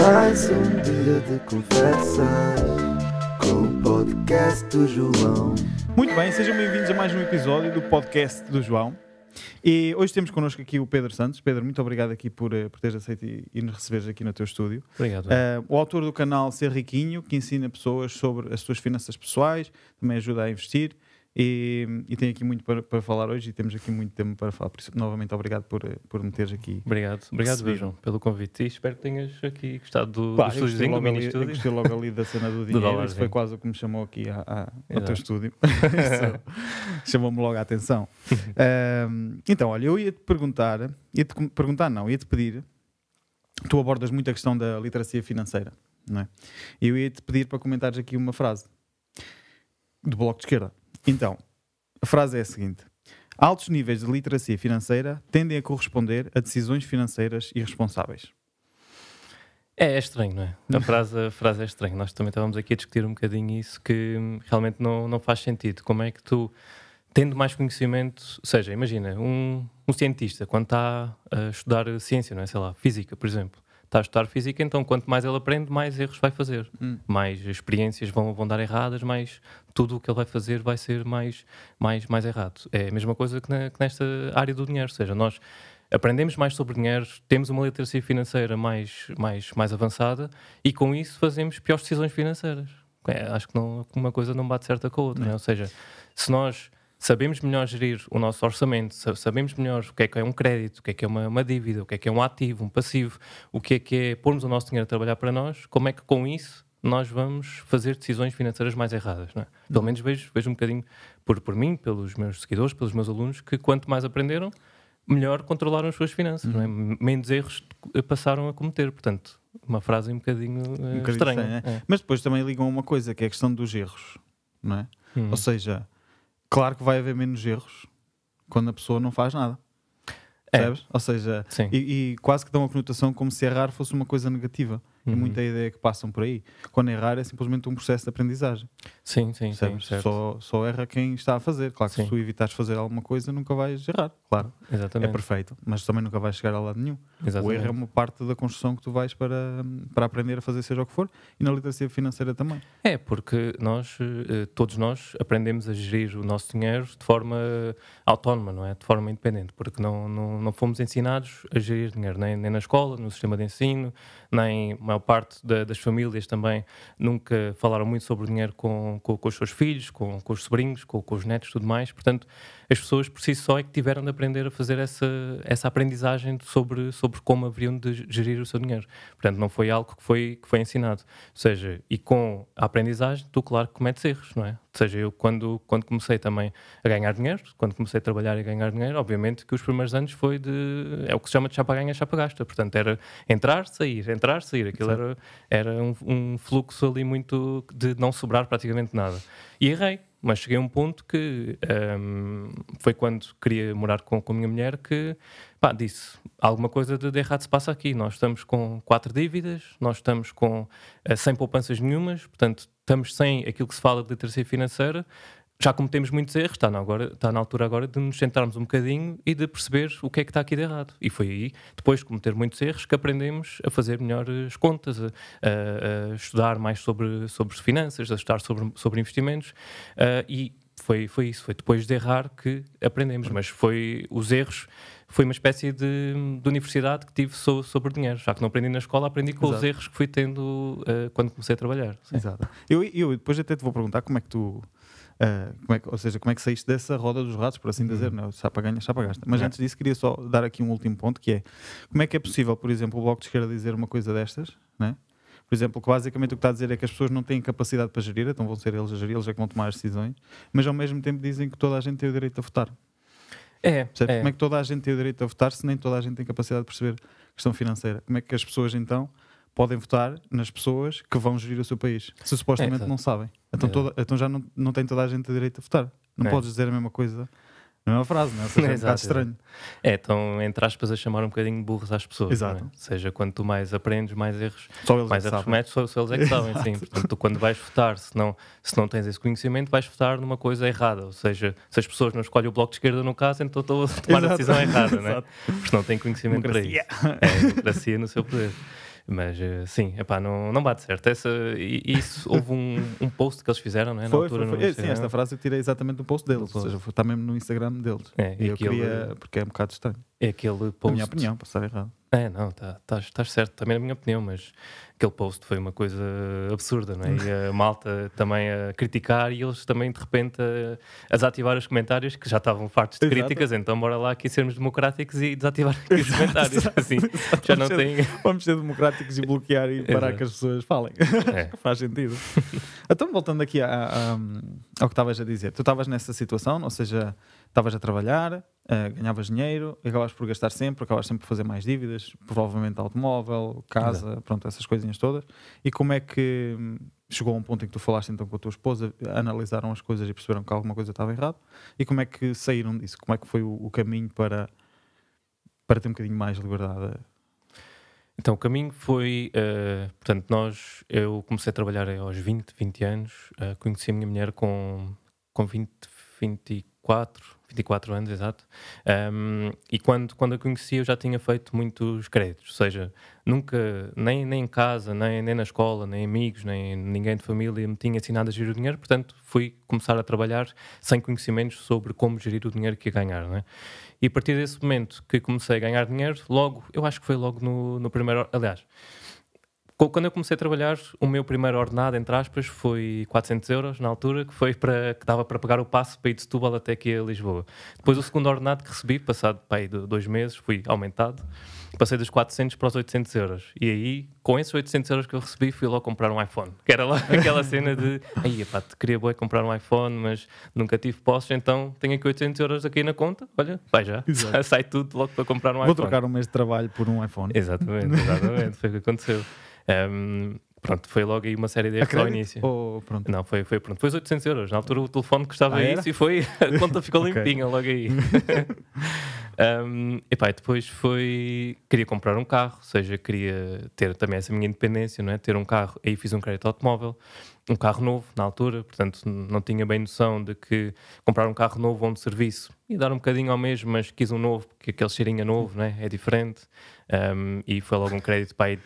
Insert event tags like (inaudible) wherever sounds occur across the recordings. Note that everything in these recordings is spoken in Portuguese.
Mais um dia de conversa com o podcast do João. Muito bem, sejam bem-vindos a mais um episódio do podcast do João. E hoje temos connosco aqui o Pedro Santos. Pedro, muito obrigado aqui por, eh, por teres aceito e, e nos receberes aqui no teu estúdio. Obrigado. Uh, o autor do canal Ser Riquinho, que ensina pessoas sobre as suas finanças pessoais, também ajuda a investir. E, e tenho aqui muito para, para, falar hoje e temos aqui muito tempo para falar. Por isso, novamente, obrigado por, eh, por me teres aqui. Obrigado, obrigado Beijão, pelo convite e espero que tenhas aqui gostado do, Pá, do estúdio. Logo, ali, gostei logo ali da cena do (laughs) dinheiro. do isso foi quase o que me chamou aqui a, a, ao teu estúdio. (laughs) Chamou-me logo a atenção. um, (laughs) então, olha, eu ia-te perguntar, ia-te perguntar, não, ia-te pedir. Tu abordas muito a questão da literacia financeira, não é? Eu ia-te pedir para comentares aqui uma frase do Bloco de Esquerda. Então, a frase é a seguinte: altos níveis de literacia financeira tendem a corresponder a decisões financeiras irresponsáveis. É, é estranho, não é? A (laughs) frase, a frase é estranha. Nós também estávamos aqui a discutir um bocadinho isso que hum, realmente não, não faz sentido. Como é que tu, tendo mais conhecimento, ou seja, imagina, um, um cientista, quando está a estudar ciência, não é? Sei lá, física, por exemplo, está a estudar física, então quanto mais ele aprende, mais erros vai fazer. Hum. Mais experiências vão, vão dar erradas, mais tudo o que ele vai fazer vai ser mais, mais, mais errado. É a mesma coisa que, na, que nesta área do dinheiro, ou seja, nós aprendemos mais sobre dinheiro, temos uma literacia financeira mais, mais, mais avançada e com isso fazemos piores decisões financeiras. É, acho que não, uma coisa não bate certa com a outra. Né? Ou seja, se nós sabemos melhor gerir o nosso orçamento, sabemos melhor o que é que é um crédito, o que é que é uma, uma, dívida, o que é que é um ativo, um passivo, o que é que é pormos o nosso dinheiro a trabalhar para nós, como é que com isso nós vamos fazer decisões financeiras mais erradas, não é? Pelo menos vejo, vejo um bocadinho por, por mim, pelos meus seguidores, pelos meus alunos, que quanto mais aprenderam, melhor controlaram as suas finanças, é? uhum. é? menos erros passaram a cometer. Portanto, uma frase um bocadinho, eh, um bocadinho estranha. é? É. Mas depois também ligam a uma coisa, que é a questão dos erros, não é? Hum. Ou seja, claro que vai haver menos erros quando a pessoa não faz nada. É. Ou seja, e, e, quase que dá uma conotação como se errar fosse uma coisa negativa uhum. e muita ideia que passam por aí. Quando errar é simplesmente um processo de aprendizagem. Sim, sim, sim Só, só erra quem está a fazer. Claro que sim. se tu evitares fazer alguma coisa, nunca vais errar, claro. Exatamente. É perfeito, mas também nunca vais chegar a lado nenhum. Exatamente. O erro é uma parte da construção que tu vais para, para aprender a fazer seja o que for e na literacia financeira também. É, porque nós, eh, todos nós, aprendemos a gerir o nosso dinheiro de forma eh, autónoma, não é? De forma independente, porque não, não, não fomos ensinados a gerir dinheiro, nem, nem na escola, no sistema de ensino, nem maior parte da, das famílias também nunca falaram muito sobre o dinheiro com, com, com os seus filhos, com, com os sobrinhos, com, com os netos, tudo mais. Portanto, as pessoas por si só é que tiveram de aprender a fazer essa, essa aprendizagem sobre, sobre como haveriam de gerir o seu dinheiro. Portanto, não foi algo que foi, que foi ensinado. Ou seja, e com a aprendizagem, tu, claro, cometes erros, não é? Ou seja, eu quando, quando comecei também a ganhar dinheiro, quando comecei a trabalhar e ganhar dinheiro, obviamente que os primeiros anos foi de. É o que se chama de chapa ganha, chapa gasta. Portanto, era entrar, sair, entrar, sair. Aquilo Sim. era, era um, um fluxo ali muito de não sobrar praticamente nada. E errei, mas cheguei a um ponto que um, foi quando queria morar com, com a minha mulher que pá, disse alguma coisa de, de, errado se passa aqui. Nós estamos com quatro dívidas, nós estamos com uh, sem poupanças nenhumas, portanto estamos sem aquilo que se fala de literacia financeira, já cometemos muitos erros, está na, agora, está na altura agora de nos sentarmos um bocadinho e de perceber o que é que está aqui de errado. E foi aí, depois de cometer muitos erros, que aprendemos a fazer melhores contas, a, a, a estudar mais sobre, sobre finanças, a estudar sobre, sobre investimentos uh, e foi, foi isso, foi depois de errar que aprendemos, mas foi os erros foi uma espécie de, de universidade que tive so, sobre dinheiro. Já que não aprendi na escola, aprendi com Exato. os erros que fui tendo uh, quando comecei a trabalhar. Sim. Exato. Eu, eu depois até te vou perguntar como é que tu. Uh, é que, ou seja, como é que saíste dessa roda dos ratos, por assim uhum. dizer, não, né? chapa ganha, chapa gasta. Mas é. antes disso, queria só dar aqui um último ponto, que é como é que é possível, por exemplo, o Bloco de Esquerda dizer uma coisa destas, né? por exemplo, que basicamente o que está a dizer é que as pessoas não têm capacidade para gerir, então vão ser eles a gerir, eles é que vão tomar as decisões, mas ao mesmo tempo dizem que toda a gente tem o direito a votar. É. É. Como é que toda a gente tem o direito a votar se nem toda a gente tem capacidade de perceber a questão financeira? Como é que as pessoas então podem votar nas pessoas que vão gerir o seu país, se supostamente é, não sabem? Então, é. toda, então já não, não tem toda a gente o direito a votar. Não é. podes dizer a mesma coisa né? É uma frase, não é? seja, um bocado estranho. É, estão, entre aspas, a chamar um bocadinho burros às pessoas. É? Exato. É? Ou seja, quanto mais aprendes, mais erros, é mais erros cometes, só, só, eles é que sabem, sim. Portanto, tu, quando vais votar, se não, se não tens esse conhecimento, vais votar numa coisa errada. Ou seja, se as pessoas não escolhem o bloco de esquerda, no caso, então estou a tomar exato. a decisão errada, não é? Porque não têm conhecimento democracia. para isso. É a democracia no seu poder. Mas eh, sim, epá, não, não bate certo. Essa, isso (laughs) houve um, um post que eles fizeram, não é? Foi, altura, foi, foi. É, sim, esta frase eu tirei exatamente do post deles, do ou seja, está mesmo no Instagram deles. É, e, e eu queria, porque é um bocado estranho. É aquele post. A minha opinião, posso estar errado. É, não, tá, tá, estás tá, certo, também na minha opinião, mas aquele post foi uma coisa absurda, não é? E a (laughs) malta também a criticar e eles também de repente a, a desativar os comentários que já estavam fartos de Exato. críticas, então bora lá aqui sermos democráticos e desativar aqui os comentários. Exato. Assim, Exato. já não tem. vamos ser democráticos e bloquear e parar que as pessoas falem. É. (laughs) Faz sentido. então, voltando aqui a, a, ao que estavas a dizer, tu estavas nessa situação, ou seja, estavas a trabalhar, uh, ganhavas dinheiro, acabavas por gastar sempre, acabavas sempre por fazer mais dívidas, provavelmente automóvel, casa, Exato. pronto, essas coisinhas todas. E como é que hum, chegou a um ponto em que tu falaste então com a tua esposa, analisaram as coisas e perceberam que alguma coisa estava errada? E como é que saíram disso? Como é que foi o, o caminho para, para ter um bocadinho mais liberdade? Então, o caminho foi, uh, portanto, nós, eu comecei a trabalhar aos 20, 20 anos, uh, conheci a minha mulher com, com 20, 24, 24 anos, exato. Um, e quando, quando a conheci, eu já tinha feito muitos créditos, ou seja, nunca, nem, nem em casa, nem, nem na escola, nem amigos, nem ninguém de família me tinha ensinado a gerir o dinheiro, portanto, fui começar a trabalhar sem conhecimentos sobre como gerir o dinheiro que ia ganhar. Né? E a partir desse momento que comecei a ganhar dinheiro, logo, eu acho que foi logo no, no primeiro. Aliás. Quando eu comecei a trabalhar, o meu primeiro ordenado, entre aspas, foi 400 euros na altura, que foi para que dava para pagar o passo para ir de Setúbal até aqui a Lisboa. Depois o segundo ordenado que recebi, passado pai, dois meses, fui aumentado, passei dos 400 para os 800 euros. E aí, com esses 800 euros que eu recebi, fui logo comprar um iPhone. Que era lá (laughs) aquela cena de, aí, pá, queria boi comprar um iPhone, mas nunca tive postos, então tenho aqui 800 euros aqui na conta, olha, vai já, Exato. (laughs) sai tudo logo para comprar um Vou iPhone. Vou trocar um mês de trabalho por um iPhone. Exatamente, exatamente, foi o que aconteceu. Um, pronto, foi logo aí uma série de erros ao início. Ou pronto? Não, foi, foi pronto. Foi 800 euros. Na altura o telefone custava ah, isso e foi, (laughs) a conta ficou (laughs) limpinha okay. logo aí. um, (laughs) epá, e depois foi. Queria comprar um carro, ou seja, queria ter também essa minha independência, não é? Ter um carro. Aí fiz um crédito automóvel, um carro novo na altura, portanto não tinha bem noção de que comprar um carro novo ou um serviço e dar um bocadinho ao mesmo, mas quis um novo, porque aquele cheirinho é novo, não é? É diferente. Um, e foi logo um crédito para aí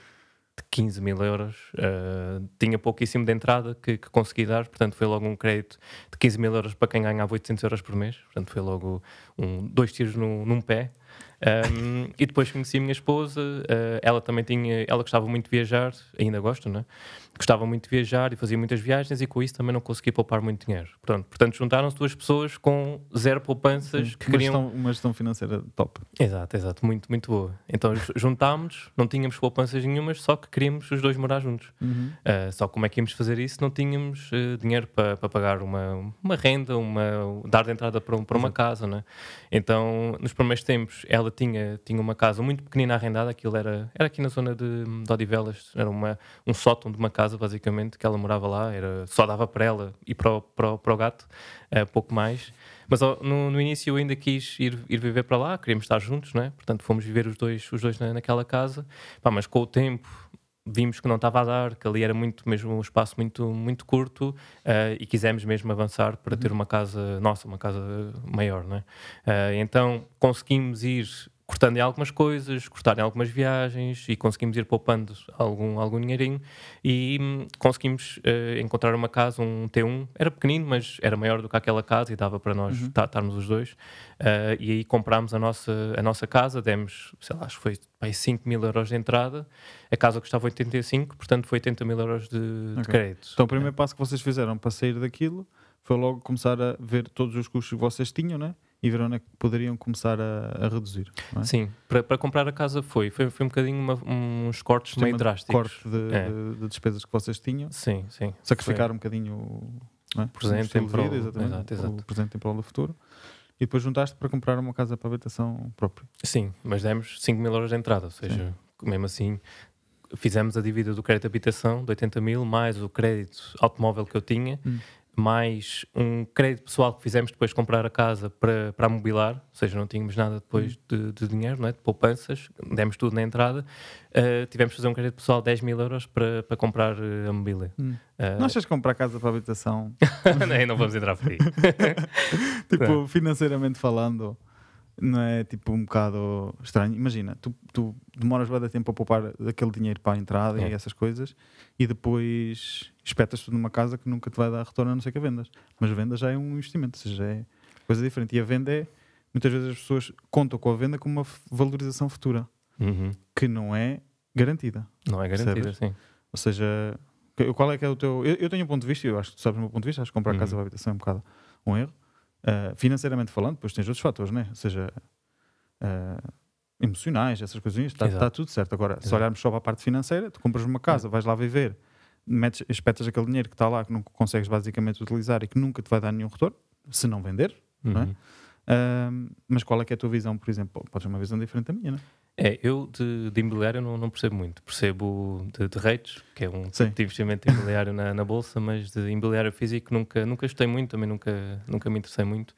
de 15 mil euros. Uh, tinha pouquíssimo de entrada que, que, consegui dar, portanto foi logo um crédito de 15 mil euros para quem ganhava 800 euros por mês. Portanto foi logo um, dois tiros no, num pé. Um, e depois conheci a minha esposa, uh, ela também tinha, ela gostava muito de viajar, ainda gosta, é? gostava muito de viajar e fazia muitas viagens e com isso também não conseguia poupar muito dinheiro. Portanto, portanto juntaram-se duas pessoas com zero poupanças que uma queriam... Gestão, uma gestão financeira top. Exato, exato, muito, muito boa. Então juntámos, não tínhamos poupanças nenhumas, só que queríamos os dois morar juntos. Uhum. Uh, só como é que íamos fazer isso? Não tínhamos uh, dinheiro para pa pagar uma, uma renda, uma, dar de entrada para, um, para uma casa, né? Então, nos primeiros tempos, ela tinha, tinha uma casa muito pequenina arrendada, aquilo era, era aqui na zona de, de Odivelas, era uma, um sótão de uma casa casa, basicamente, que ela morava lá, era, só dava para ela e para o, para o, para o gato, uh, pouco mais. Mas no, no, início eu ainda quis ir, ir viver para lá, queríamos estar juntos, né? portanto fomos viver os dois, os dois naquela casa. Pá, mas com o tempo vimos que não estava a dar, que ali era muito mesmo um espaço muito muito curto uh, e quisemos mesmo avançar para uhum. ter uma casa nossa, uma casa maior, né uh, então conseguimos ir cortando em algumas coisas, cortar em algumas viagens e conseguimos ir poupando algum, algum dinheirinho e hum, conseguimos uh, encontrar uma casa, um T1, era pequenino, mas era maior do que aquela casa e dava para nós uhum. estarmos os dois. Uh, e aí comprámos a nossa, a nossa casa, demos, sei lá, acho que foi bem, 5 mil euros de entrada, a casa custava 85, portanto foi 80 mil euros de, okay. de crédito. Então o primeiro é. passo que vocês fizeram para sair daquilo foi logo começar a ver todos os custos que vocês tinham, né? e Verona é poderiam começar a, a reduzir. É? Sim, para, para, comprar a casa foi. Foi, foi um bocadinho uma, uns cortes Sistema meio drásticos. corte de, é. de, despesas que vocês tinham. Sim, sim. Sacrificar foi. um bocadinho é? presente em presente vida, exatamente, exato, exato. O presente prol do futuro. E depois juntaste para comprar uma casa para habitação própria. Sim, mas demos 5 mil euros de entrada, ou seja, sim. mesmo assim fizemos a dívida do crédito de habitação de 80 mil, mais o crédito automóvel que eu tinha. Hum mais um crédito pessoal que fizemos depois de comprar a casa para, para mobilar, ou seja, não tínhamos nada depois de, de dinheiro, não é? de poupanças, demos tudo na entrada, uh, tivemos de fazer um crédito pessoal de 10 mil euros para, para comprar eh, a mobília. Hum. Uh, não achas que comprar casa para habitação? (laughs) não, não vamos entrar por aí. (laughs) tipo, financeiramente falando, não é tipo um bocado estranho? Imagina, tu, tu demoras bem de tempo a poupar aquele dinheiro para a entrada é. e essas coisas e depois espetas tudo numa casa que nunca te vai dar retorno a não ser que a vendas. Mas a venda já é um investimento, ou seja, é coisa diferente. E a venda é, muitas vezes as pessoas contam com a venda como uma valorização futura, uhum. que não é garantida. Não é garantida, sim. Ou seja, qual é que é o teu. Eu, eu, tenho um ponto de vista, eu acho que tu sabes o meu ponto de vista, acho que comprar uhum. casa para habitação é um bocado um erro. Uh, financeiramente falando, depois tens outros fatores, né? ou seja, uh, emocionais, essas coisinhas, está tá tudo certo. Agora, Exato. se olharmos só para a parte financeira, tu compras uma casa, é. vais lá viver, metes, espetas aquele dinheiro que está lá, que não consegues basicamente utilizar e que nunca te vai dar nenhum retorno, se não vender, uhum. não é? Uh, mas qual é que é a tua visão, por exemplo? Podes ter uma visão diferente da minha, não é? É, eu de, de imobiliário não, não, percebo muito. Percebo de, de rates, que é um tipo de investimento imobiliário na, na, bolsa, mas de imobiliário físico nunca, nunca estudei muito, também nunca, nunca me interessei muito.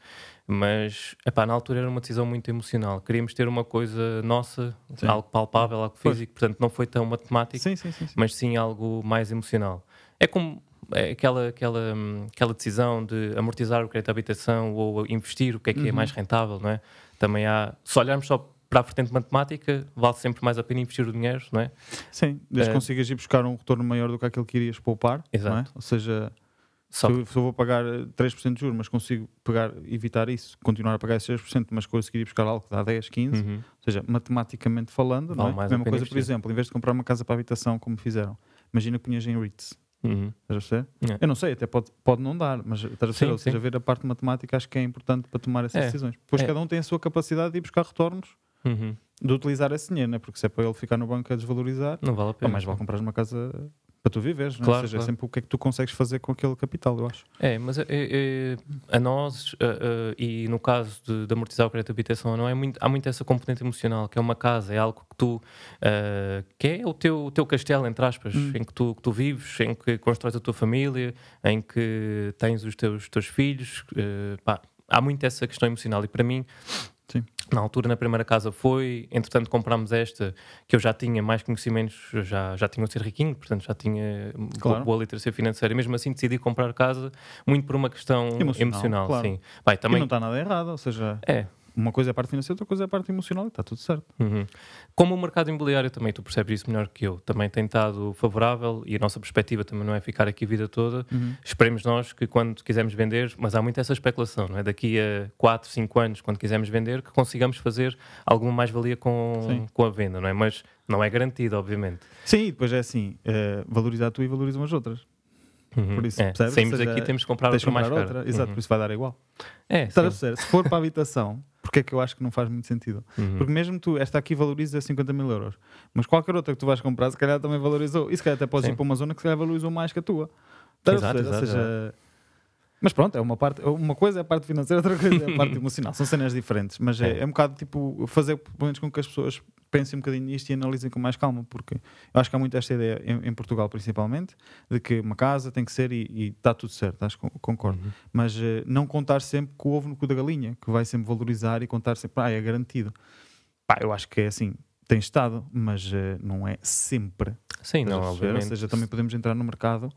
Mas epá, na altura era uma decisão muito emocional. Queríamos ter uma coisa nossa, sim. algo palpável, algo físico, portanto não foi tão matemático, sim, sim, mas sim algo mais emocional. É como é aquela, aquela, hum, aquela decisão de amortizar o crédito à habitação ou investir, o que é que é uhum. é mais rentável, não é? Também há, se olharmos só para a vertente matemática, vale sempre mais a pena investir o dinheiro, não é? Sim, desde que eh, consigas ir buscar um retorno maior do que aquele que irias poupar, é? Exato. É? Ou seja, Só se, eu, se eu vou pagar 3% eh, de juros, mas consigo pegar, evitar isso, continuar a pagar esses 3%, mas conseguir ir buscar algo que dá 10, 15, uhum. ou seja, matematicamente falando, vale não é? a mesma coisa, investir. por exemplo, em vez de comprar uma casa para habitação, como fizeram, imagina que punhas em REITs, Uhum. É. Eu não sei, até pode, pode não dar, mas estás a ver, ou seja, ver a parte matemática acho que é importante para tomar essas é. decisões. Pois é. cada um tem a sua capacidade de ir buscar retornos uhum. de utilizar esse dinheiro, né? porque se é para ele ficar no banco a desvalorizar, não vale a pena. Ou mais vale comprar uma casa para tu viveres, né? claro, ou seja, é claro. é sempre o que é que tu consegues fazer com aquele capital, eu acho. É, mas é, é, é a nós, é, e no caso de, de, amortizar o crédito de habitação, não é muito, há muito essa componente emocional, que é uma casa, é algo que tu, eh, que é o teu, o teu castelo, entre aspas, hum. em que tu, que tu vives, em que constróis a tua família, em que tens os teus, teus filhos, pá, há muito essa questão emocional e para mim na altura, na primeira casa foi, entretanto comprámos esta, que eu já tinha mais conhecimentos, já, já tinha o ser riquinho, portanto já tinha hum, claro. boa literacia financeira. Mesmo assim decidi comprar casa, muito por uma questão emocional, emocional claro. sim. Bem, também... E não está nada errado, ou seja... É, uma coisa é a parte financeira, outra coisa é a parte emocional está tudo certo. Uhum. Como o mercado imobiliário também, tu percebes isso melhor que eu, também tem estado favorável e a nossa perspectiva também não é ficar aqui a vida toda. Uhum. Esperemos nós que quando quisermos vender, mas há muito essa especulação, não é? Daqui a 4, 5 anos, quando quisermos vender, que consigamos fazer alguma mais-valia com, com a venda, não é? Mas não é garantido, obviamente. Sim, depois é assim, é, valorizar tu e valorizam as outras. Uhum. Por isso, é. percebes? Saímos seja, temos que comprar, outra, comprar mais outra. Cara. Exato, uhum. por isso vai dar igual. É, a Se for para a habitação, (laughs) porque é que eu acho que não faz muito sentido. Uhum. Porque mesmo tu, esta aqui valoriza 50 mil euros, mas qualquer outra que tu vais comprar, se calhar também valorizou. E se calhar até podes Sim. ir para uma zona que se calhar valorizou mais que a tua. Então, exato, ou seja, exato, seja mas pronto, é uma parte, é uma coisa é a parte financeira, outra coisa é a parte (laughs) emocional, são cenas diferentes, mas é, é, é um bocado tipo fazer com que as pessoas pensem um bocadinho nisto e analisem com mais calma, porque eu acho que há muito esta ideia, em, em Portugal principalmente, de que uma casa tem que ser e está tudo certo, acho que concordo. Uhum. Mas uh, não contar sempre com o ovo no cu da galinha, que vai sempre valorizar e contar sempre, ah, é garantido. Pá, eu acho que é assim, tem estado, mas uh, não é sempre. Sim, não, obviamente. Ou seja, também podemos entrar no mercado,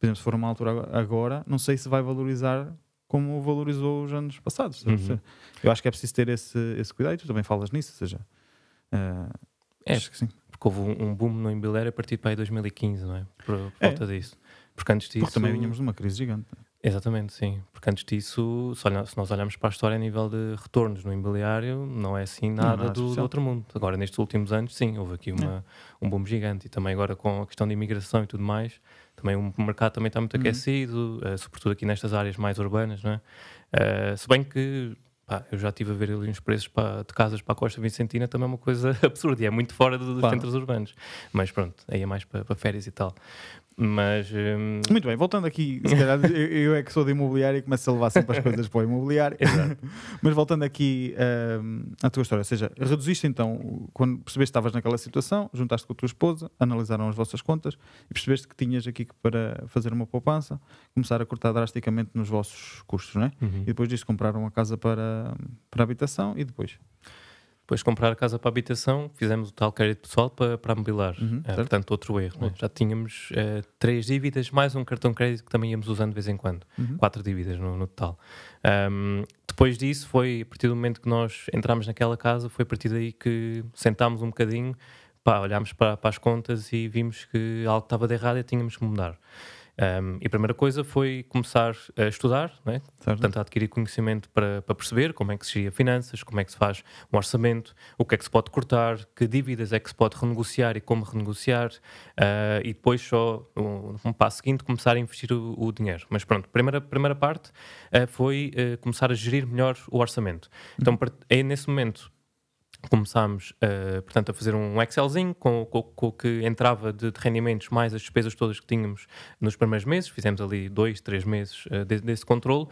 por exemplo, se for uma altura agora, não sei se vai valorizar como valorizou os anos passados. Uhum. Eu acho que é preciso ter esse, esse cuidado e tu também falas nisso, ou seja, Uh, é, acho que sim. Porque houve um, boom no imobiliário a partir de 2015, não é? Por, por é. falta disso. Porque antes disso. Porque também vínhamos de uma crise gigante. É? Exatamente, sim. Porque antes disso, se nós olharmos para a história a nível de retornos no imobiliário, não é assim é nada, não, do, do, outro mundo. Agora, nestes últimos anos, sim, houve aqui uma, é. um boom gigante. E também agora com a questão de imigração e tudo mais, também o mercado também está muito uhum. aquecido, uh, sobretudo aqui nestas áreas mais urbanas, não é? Uh, se bem que Pá, eu já estive a ver ali uns preços para, de casas para a Costa Vicentina, também é uma coisa (laughs) absurda e é muito fora dos claro. centros urbanos. Mas pronto, aí é mais para, para férias e tal. Mas. Hum... Muito bem, voltando aqui, se calhar (laughs) eu é que sou de imobiliário e começo a levar sempre as (laughs) coisas para o imobiliário. Exato. (laughs) Mas voltando aqui hum, à tua história, ou seja, reduziste então, quando percebeste que estavas naquela situação, juntaste com a tua esposa, analisaram as vossas contas e percebeste que tinhas aqui para fazer uma poupança, começar a cortar drasticamente nos vossos custos, não é? Uhum. E depois disso compraram uma casa para, para habitação e depois. Depois de comprar a casa para a habitação, fizemos o tal crédito pessoal para, para mobilar. Uhum, é, portanto, outro erro. É? É. Já tínhamos eh, três dívidas, mais um cartão de crédito que também íamos usando de vez em quando. Uhum. Quatro dívidas no, no total. Um, depois disso, foi a partir do momento que nós entramos naquela casa, foi a partir daí que sentámos um bocadinho, pá, olhámos para, para as contas e vimos que algo estava de errado e tínhamos que mudar. Um, e a primeira coisa foi começar a estudar, né? portanto, a adquirir conhecimento para, para perceber como é que se geria finanças, como é que se faz um orçamento, o que é que se pode cortar, que dívidas é que se pode renegociar e como renegociar, uh, e depois só, um, um, passo seguinte, começar a investir o, o dinheiro. Mas pronto, a primeira, primeira parte uh, foi uh, começar a gerir melhor o orçamento. Então, é nesse momento começámos uh, portanto a fazer um Excelzinho com, o que entrava de, de, rendimentos mais as despesas todas que tínhamos nos primeiros meses, fizemos ali dois, três meses uh, de, desse controle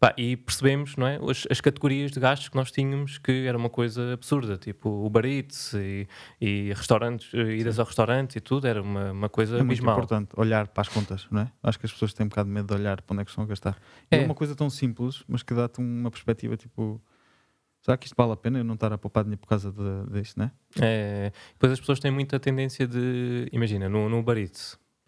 bah, e percebemos não é, as, as, categorias de gastos que nós tínhamos que era uma coisa absurda, tipo Uber Eats e, e restaurantes, eh, idas ao restaurante e tudo, era uma, uma coisa é abismal. É importante olhar para as contas, não é? Acho que as pessoas têm um bocado de medo de olhar para onde é que estão a gastar. É, é uma coisa tão simples, mas que dá-te uma perspectiva tipo será que isto vale a pena eu não estar a poupar dinheiro por causa de, disto, né? É, depois as pessoas têm muita tendência de, imagina, no, no Barito.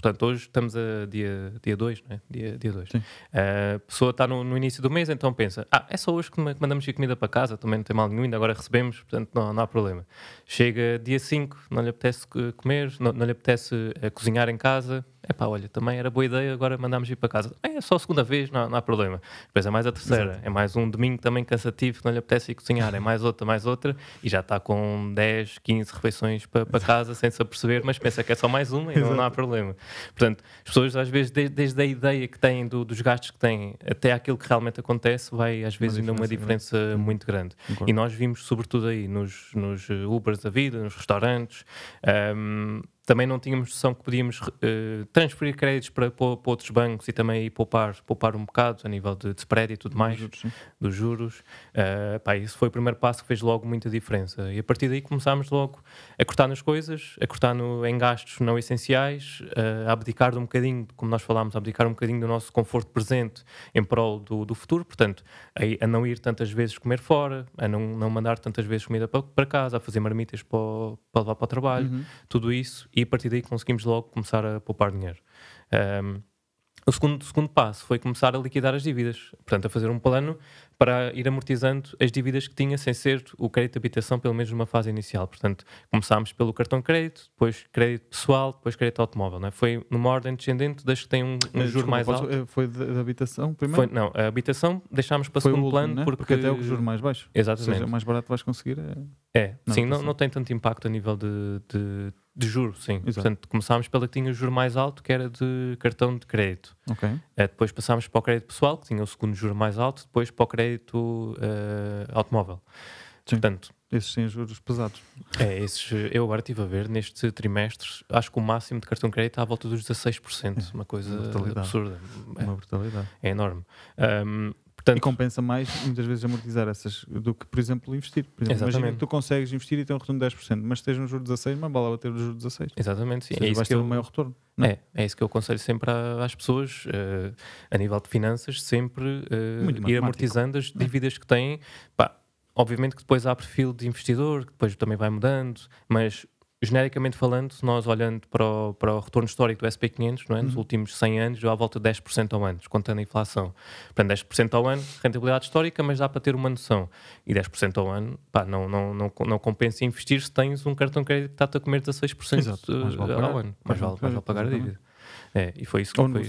portanto hoje estamos a dia 2, dia dois, né? dia 2, dia dois. a pessoa está no, no, início do mês, então pensa, ah, é só hoje que mandamos a comida para casa, também não tem mal nenhum, ainda agora recebemos, portanto não, não há problema. Chega dia 5, não lhe apetece comer, não, não lhe apetece eh, cozinhar em casa, é pá, olha, também era boa ideia, agora mandámos ir para casa. É só a segunda vez, não, não há problema. Depois é mais a terceira, Exato. é mais um domingo também cansativo, que não lhe apetece ir cozinhar, é mais outra, mais outra, e já está com 10, 15 refeições para, para casa sem se aperceber, mas pensa que é só mais uma e não, não, há problema. Portanto, as pessoas às vezes, desde, desde a ideia que têm do, dos gastos que têm até aquilo que realmente acontece, vai às vezes ainda uma diferença é? muito grande. Concordo. E nós vimos, sobretudo aí, nos, nos Ubers da vida, nos restaurantes. Um, também não tínhamos noção que podíamos uh, transferir créditos para, para, outros bancos e também poupar, poupar um bocado a nível de, de spread e tudo mais, dos juros. Dos juros. Uh, eh, pá, isso foi o primeiro passo que fez logo muita diferença. E a partir daí começámos logo a cortar nas coisas, a cortar no, em gastos não essenciais, uh, a abdicar de um bocadinho, como nós falámos, a abdicar um bocadinho do nosso conforto presente em prol do, do futuro. Portanto, a, a, não ir tantas vezes comer fora, a não, não mandar tantas vezes comida para, para casa, a fazer marmitas para, para levar para o trabalho, uhum. tudo isso e a partir daí conseguimos logo começar a poupar dinheiro. Um, o segundo, o segundo passo foi começar a liquidar as dívidas, portanto, a fazer um plano para ir amortizando as dívidas que tinha, sem ser o crédito de habitação, pelo menos numa fase inicial. Portanto, começámos pelo cartão de crédito, depois crédito pessoal, depois crédito automóvel. Não é? Foi numa ordem descendente, desde que tem um, um juro mais posso, alto. Eh, foi da habitação primeiro? Foi, não, a habitação deixámos para foi segundo último, plano. Né? Porque... porque... até é o juro mais baixo. Exatamente. Ou seja, o mais barato vais conseguir. É, é não, sim, não, não tem tanto impacto a nível de, de de juro, sim. Exato. Portanto, começámos pela que tinha o juro mais alto, que era de cartão de crédito. Okay. É, depois passámos para o crédito pessoal, que tinha o segundo juro mais alto, depois para o crédito crédito uh, eh, automóvel. Sim. Portanto, esses têm juros pesados. É, esses, eu agora estive a ver, neste trimestre, acho que o máximo de cartão de crédito está à volta dos 16%, é, uma coisa uma absurda. Uma é, brutalidade. É, é enorme. Um, Portanto, e compensa mais muitas vezes amortizar essas do que, por exemplo, investir. Por exemplo, Exatamente. imagina que tu consegues investir e tem um retorno de 10%, mas tens um juro de 16, uma bala ter o juro de 16. Exatamente, sim. Seja, é isso vais que ter o um maior retorno. É, é, é isso que eu aconselho sempre às pessoas, uh, a nível de finanças, sempre uh, ir amortizando as é. dívidas que têm. obviamente que depois há perfil de investidor, que depois também vai mudando, mas genericamente falando, se nós olhando para o, para o retorno histórico do SP500, é? nos uhum. últimos 100 anos, deu à volta de 10% ao ano, descontando a inflação. Portanto, 10% ao ano, rentabilidade histórica, mas dá para ter uma noção. E 10% ao ano, pá, não, não, não, não compensa investir se tens um cartão de crédito que está-te a comer 16% Exato. Mais vale eh, ao ano. Mais vale, vale pagar a dívida. É, e foi isso que Ou foi.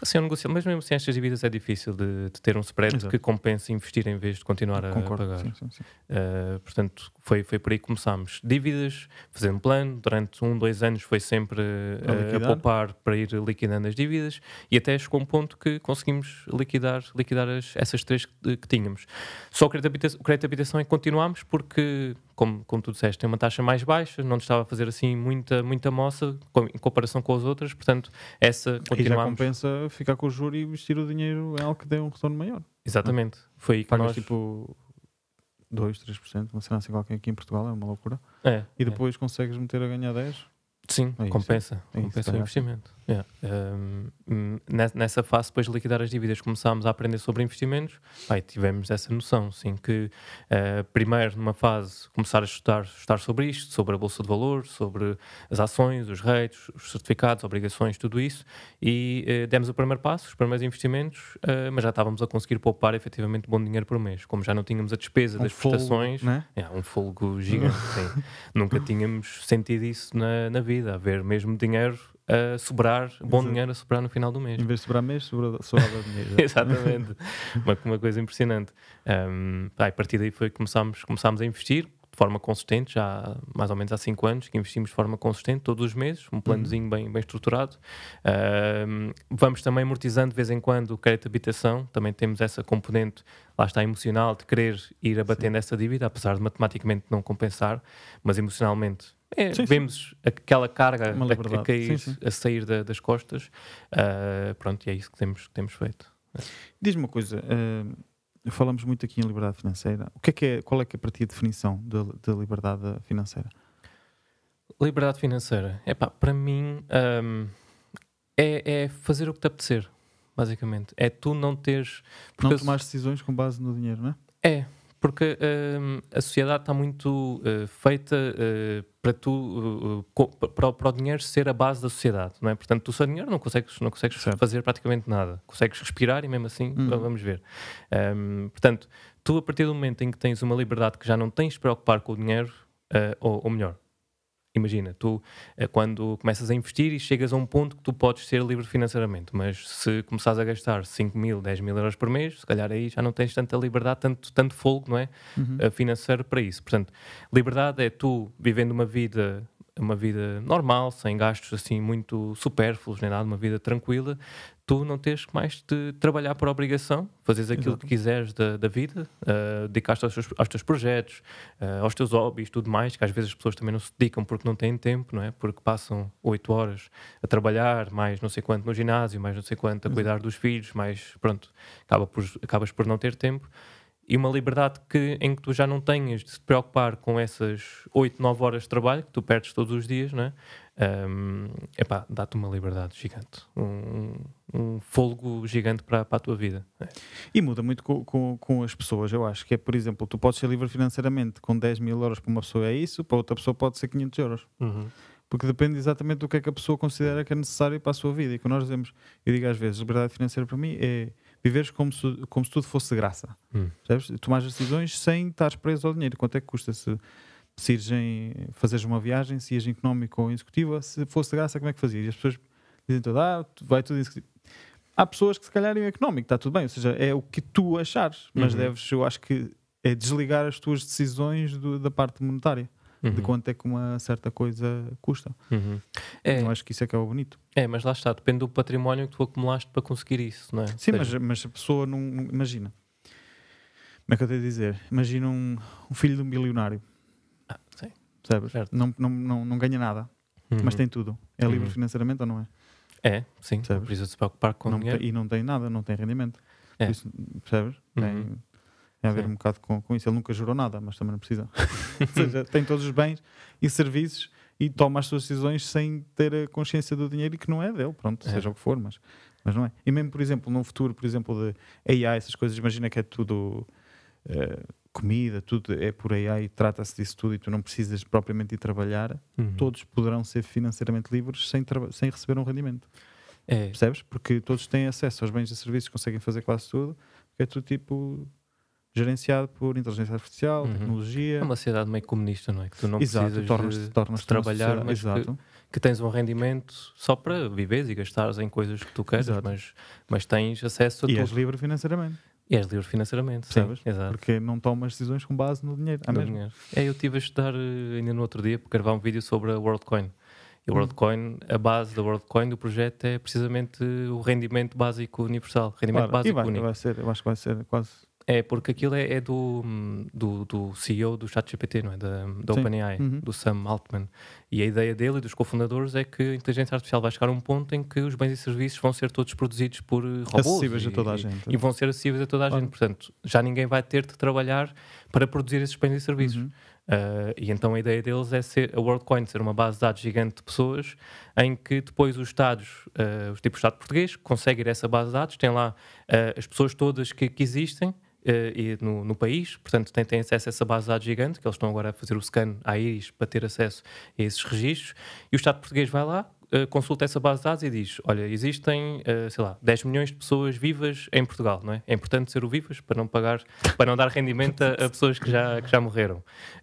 Assim, mas mesmo assim estas dívidas é difícil de, de ter um spread Exato. que compense investir em vez de continuar a pagar. Sim, sim, sim. Uh, portanto, foi, foi por aí que começámos. Dívidas, fazendo um plano, durante um, dois anos foi sempre uh, a, eh, poupar para ir liquidando as dívidas e até chegou um ponto que conseguimos liquidar, liquidar as, essas três que, que tínhamos. Só o crédito, habitação, o crédito habitação é que continuámos porque como, como tu disseste, tem uma taxa mais baixa, não estava a fazer assim muita, muita moça com, em comparação com as outras, portanto, essa continuamos. E já compensa ficar com o juro e investir o dinheiro em algo que dê um retorno maior. É? Exatamente. Não? Foi aí que Pagas nós... tipo 2, 3%, uma cena assim qualquer aqui em Portugal, é uma loucura. É, e é. depois é. consegues meter a ganhar 10%. Sim, é compensa. É compensa o investimento. Yeah. Um, nessa fase, depois de liquidar as dívidas, começámos a aprender sobre investimentos. tivemos essa noção, sim, que uh, primeiro, numa fase, começar a estudar, estudar sobre isto, sobre a bolsa de valores, sobre as ações, os REITs, os certificados, obrigações, tudo isso. E uh, demos o primeiro passo, os primeiros investimentos, uh, mas já estávamos a conseguir poupar efetivamente bom dinheiro por mês. Como já não tínhamos a despesa um das folgo, prestações, né? é, um folgo gigante, sim. (laughs) Nunca tínhamos sentido isso na, na vida, haver mesmo dinheiro a sobrar, bom dinheiro a sobrar no final do mês. Em vez de sobrar mês, sobra, sobrava dinheiro. (laughs) Exatamente, uma, uma, coisa impressionante. Um, aí, a partir daí foi que começámos, começámos a investir de forma consistente, já há mais ou menos há 5 anos que investimos de forma consistente, todos os meses, um planozinho uhum. bem, bem estruturado. Um, vamos também amortizando de vez em quando o crédito de habitação, também temos essa componente lá está emocional de querer ir abatendo Sim. essa dívida, apesar de matematicamente não compensar, mas emocionalmente é, sim, vemos sim. aquela carga a, a, cair, sim, a sair da, das costas. Uh, pronto, e é isso que temos, que temos feito. É. Diz-me uma coisa, uh, falamos muito aqui em liberdade financeira. O que é que é, qual é que é para ti a definição da de, de liberdade financeira? Liberdade financeira, é pá, para mim um, ah, é, é, fazer o que te apetecer, basicamente. É tu não teres. não tomar decisões com base no dinheiro, não é? É, porque uh, a sociedade está muito uh, feita uh, para tu eh, para, para, o dinheiro ser a base da sociedade, não é? Portanto, tu sem dinheiro não consegues, não consegues fazer praticamente nada, consegues respirar e mesmo assim uhum. vamos ver. Um, portanto, tu a partir do momento em que tens uma liberdade que já não tens de preocupar com o dinheiro, ou, ou melhor, Imagina, tu eh, quando começas a investir e chegas a um ponto que tu podes ser livre financeiramente, mas se começares a gastar 5 mil, 10 mil euros por mês, se calhar aí já não tens tanta liberdade, tanto, tanto fogo não é? Uhum. Eh, financeiro para isso. Portanto, liberdade é tu vivendo uma vida uma vida normal, sem gastos assim muito supérfluos nem nada, uma vida tranquila, tu não tens mais de trabalhar por obrigação, fazes aquilo Exato. que quiseres da, da vida, uh, dedicaste aos teus, aos teus projetos, uh, aos teus hobbies, tudo mais, que às vezes as pessoas também não se dedicam porque não têm tempo, não é? Porque passam oito horas a trabalhar, mais não sei quanto no ginásio, mais não sei quanto a cuidar dos filhos, mais pronto, acaba por, acabas por não ter tempo e uma liberdade que, em que tu já não tenhas de se preocupar com essas 8, 9 horas de trabalho que tu perdes todos os dias, né? Um, epá, dá-te uma liberdade gigante, um, um gigante para, para a tua vida. Né? E muda muito com, com, com, as pessoas, eu acho que é, por exemplo, tu podes ser livre financeiramente, com 10 mil euros para uma pessoa é isso, para outra pessoa pode ser 500 euros. Uhum porque depende exatamente do que é que a pessoa considera que é necessário para a sua vida. E que nós dizemos, eu digo às vezes, liberdade financeira para mim é viveres como se, como se tudo fosse graça. Hum. tomar decisões sem estar preso ao dinheiro. Quanto é que custa se, se ires em, fazeres uma viagem, se ires em económico ou executiva? Se fosse graça, como é que fazias? E as pessoas dizem toda, ah, vai tudo executivo. Há pessoas que se calhar em económico, está tudo bem, ou seja, é o que tu achares, mas uhum. deves, eu acho que é desligar as tuas decisões do, da parte monetária uhum. de quanto é que uma certa coisa custa. Uhum. É. Então acho que isso é que é o bonito. É, mas lá está, depende do património que tu acumulaste para conseguir isso, não é? Sim, mas, mas a pessoa não. Imagina. Como é que eu tenho a dizer? Imagina um, um filho de um bilionário. Ah, sim. Sabes? Não, não, não, não, ganha nada, uhum. mas tem tudo. É livre uhum. financeiramente ou não é? É, sim. Sabes? Não precisa se preocupar com não dinheiro. Tem, e não tem nada, não tem rendimento. É. Isso, percebes? Uhum. Tem, tem a ver Sim. um bocado com, com isso. Ele nunca jurou nada, mas também não precisa. (laughs) Ou seja, tem todos os bens e serviços e toma as suas decisões sem ter a consciência do dinheiro e que não é dele, pronto, é. seja o que for, mas, mas não é. E mesmo, por exemplo, num futuro, por exemplo, de AI, essas coisas, imagina que é tudo uh, comida, tudo é por AI, trata-se disso tudo e tu não precisas propriamente de trabalhar, uhum. todos poderão ser financeiramente livres sem, sem receber um rendimento. É. Percebes? Porque todos têm acesso aos bens e serviços, conseguem fazer quase tudo, é tudo tipo gerenciado por inteligência artificial, uhum. tecnologia. É uma sociedade meio comunista, não é? Que tu não exato, precisas tornas -te, tornas -te de trabalhar, mas exato. Que, que, tens um rendimento só para viveres e gastares em coisas que tu queres, mas, mas tens acesso a E tudo. és livre financeiramente. E és livre financeiramente, sabes? exato. Porque não tomas decisões com base no dinheiro. É no dinheiro. É, eu estive a estudar eh, ainda no outro dia, porque gravar um vídeo sobre a WorldCoin. E a hum. WorldCoin, a base da WorldCoin do projeto é precisamente o rendimento básico universal, rendimento claro. básico vai, único. Vai ser, eu acho que vai ser quase é, porque aquilo é, é do, do, do, CEO do ChatGPT, não é? Da, da OpenAI, uhum. do Sam Altman. E a ideia dele e dos cofundadores é que a inteligência artificial vai chegar a um ponto em que os bens e serviços vão ser todos produzidos por eh, robôs. Acessíveis e, a toda a gente. E, e vão ser acessíveis a toda a claro. gente. Portanto, já ninguém vai ter de trabalhar para produzir esses bens e serviços. Uhum. Uh, e então a ideia deles é ser a WorldCoin ser uma base de dados gigante de pessoas em que depois os Estados, uh, eh, os tipos de Estado português, conseguem ir a essa base de dados, tem lá uh, as pessoas todas que, que existem eh, e no, no, país, portanto têm, têm acesso a essa base de dados gigante, que eles estão agora a fazer o scan à Iris para ter acesso a esses registros, e o Estado português vai lá, eh, consulta essa base de dados e diz: olha, existem, uh, sei lá, 10 milhões de pessoas vivas em Portugal, não é? É importante ser o vivas para não pagar, para não dar rendimento a, a, pessoas que já, que já morreram.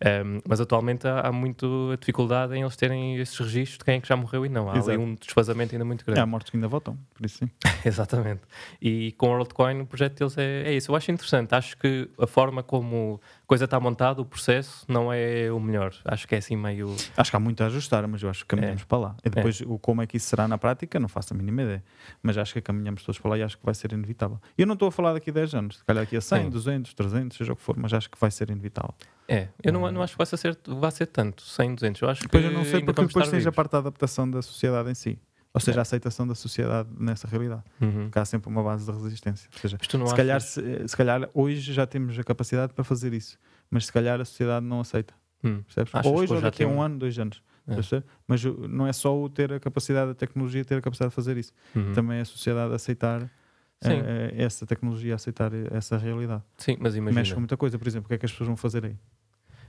Um, ehm, mas atualmente há, há muito dificuldade em eles terem esses registros de quem é que já morreu e não. Há Exato. ali um desfazamento ainda muito grande. É, há mortos que ainda votam, por isso sim. (laughs) Exatamente. E com o WorldCoin o projeto deles é, é isso. Eu acho interessante. Acho que a forma como coisa está montada, o processo não é o melhor. Acho que é assim meio. Acho que há muito a ajustar, mas eu acho que caminhamos é. para lá. E é. depois, é. o, como é que isso será na prática, não faço a mínima ideia. Mas acho que caminhamos todos para lá e acho que vai ser inevitável. E eu não estou a falar daqui a 10 anos, se calhar aqui a 100, Sim. 200, 300, seja o que for, mas acho que vai ser inevitável. É, eu não, não é? acho que vai ser, vai ser tanto, 100, 200. Eu acho depois que eu não sei, porque depois tens a parte da adaptação da sociedade em si. Ou seja, é. a aceitação da sociedade nessa realidade. Uhum. Porque há sempre uma base de resistência. Ou seja, se, achas... calhar, se, eh, se, calhar hoje já temos a capacidade para fazer isso, mas se calhar a sociedade não aceita. Hum. Ou hoje ou daqui a um ano, dois anos. É. Mas não é só o ter a capacidade da tecnologia ter a capacidade de fazer isso. Uhum. Também é a sociedade aceitar eh, eh, essa tecnologia, aceitar essa realidade. Sim, mas imagina. Mexe com muita coisa, por exemplo, o que é que as pessoas vão fazer aí?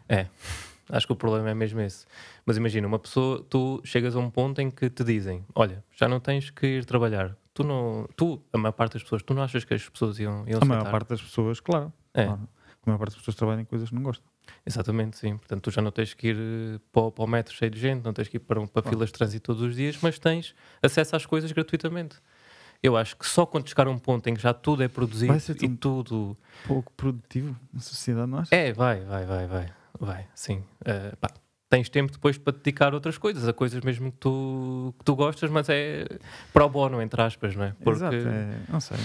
É. Acho que o problema é mesmo esse. Mas imagina, uma pessoa, tu chegas a um ponto em que te dizem: olha, já não tens que ir trabalhar. Tu, não, tu a maior parte das pessoas, tu não achas que as pessoas iam, iam A aceitar? maior parte das pessoas, claro. É. claro. A maior parte das pessoas trabalham em coisas que não gostam. Exatamente, sim. Portanto, tu já não tens que ir eh, para, para o metro cheio de gente, não tens que ir para, para filas de trânsito todos os dias, mas tens acesso às coisas gratuitamente. Eu acho que só quando chegar a um ponto em que já tudo é produzido vai ser e tudo. Pouco produtivo na sociedade, não achas? É, vai, vai, vai, vai vai, sim. Uh, pá, tens tempo depois para dedicar a outras coisas, a coisas mesmo que tu, que tu gostas, mas é para o bono, entre aspas, não é? Porque... Exato, é, não sei.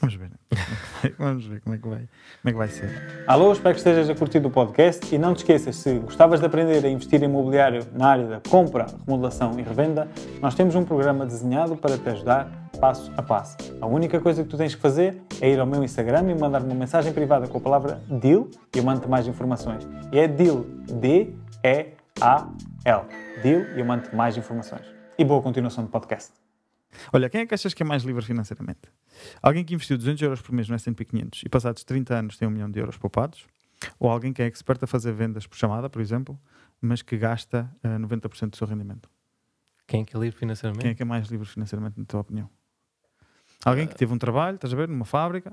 Vamos ver. (laughs) Vamos ver como é que vai, como é que vai ser. Alô, espero que estejas a curtir o podcast e não te esqueças, se gostavas de aprender a investir em imobiliário na área da compra, remodelação e revenda, nós temos um programa desenhado para te ajudar passo a passo. A única coisa que tu tens que fazer é ir ao meu Instagram e mandar-me uma mensagem privada com a palavra deal e eu mando-te mais informações. E é deal, D-E-A-L. Deal e eu mando-te mais informações. E boa continuação do podcast. Olha, quem é que achas que é mais livre financeiramente? Alguém que investiu 200 euros por mês no S&P 500 e passados 30 anos tem um milhão de euros poupados? Ou alguém que é expert a fazer vendas por chamada, por exemplo, mas que gasta uh, eh, 90% do seu rendimento? Quem é que é livre financeiramente? Quem é que é mais livre financeiramente, na tua opinião? Alguém que teve um trabalho, estás a ver, numa fábrica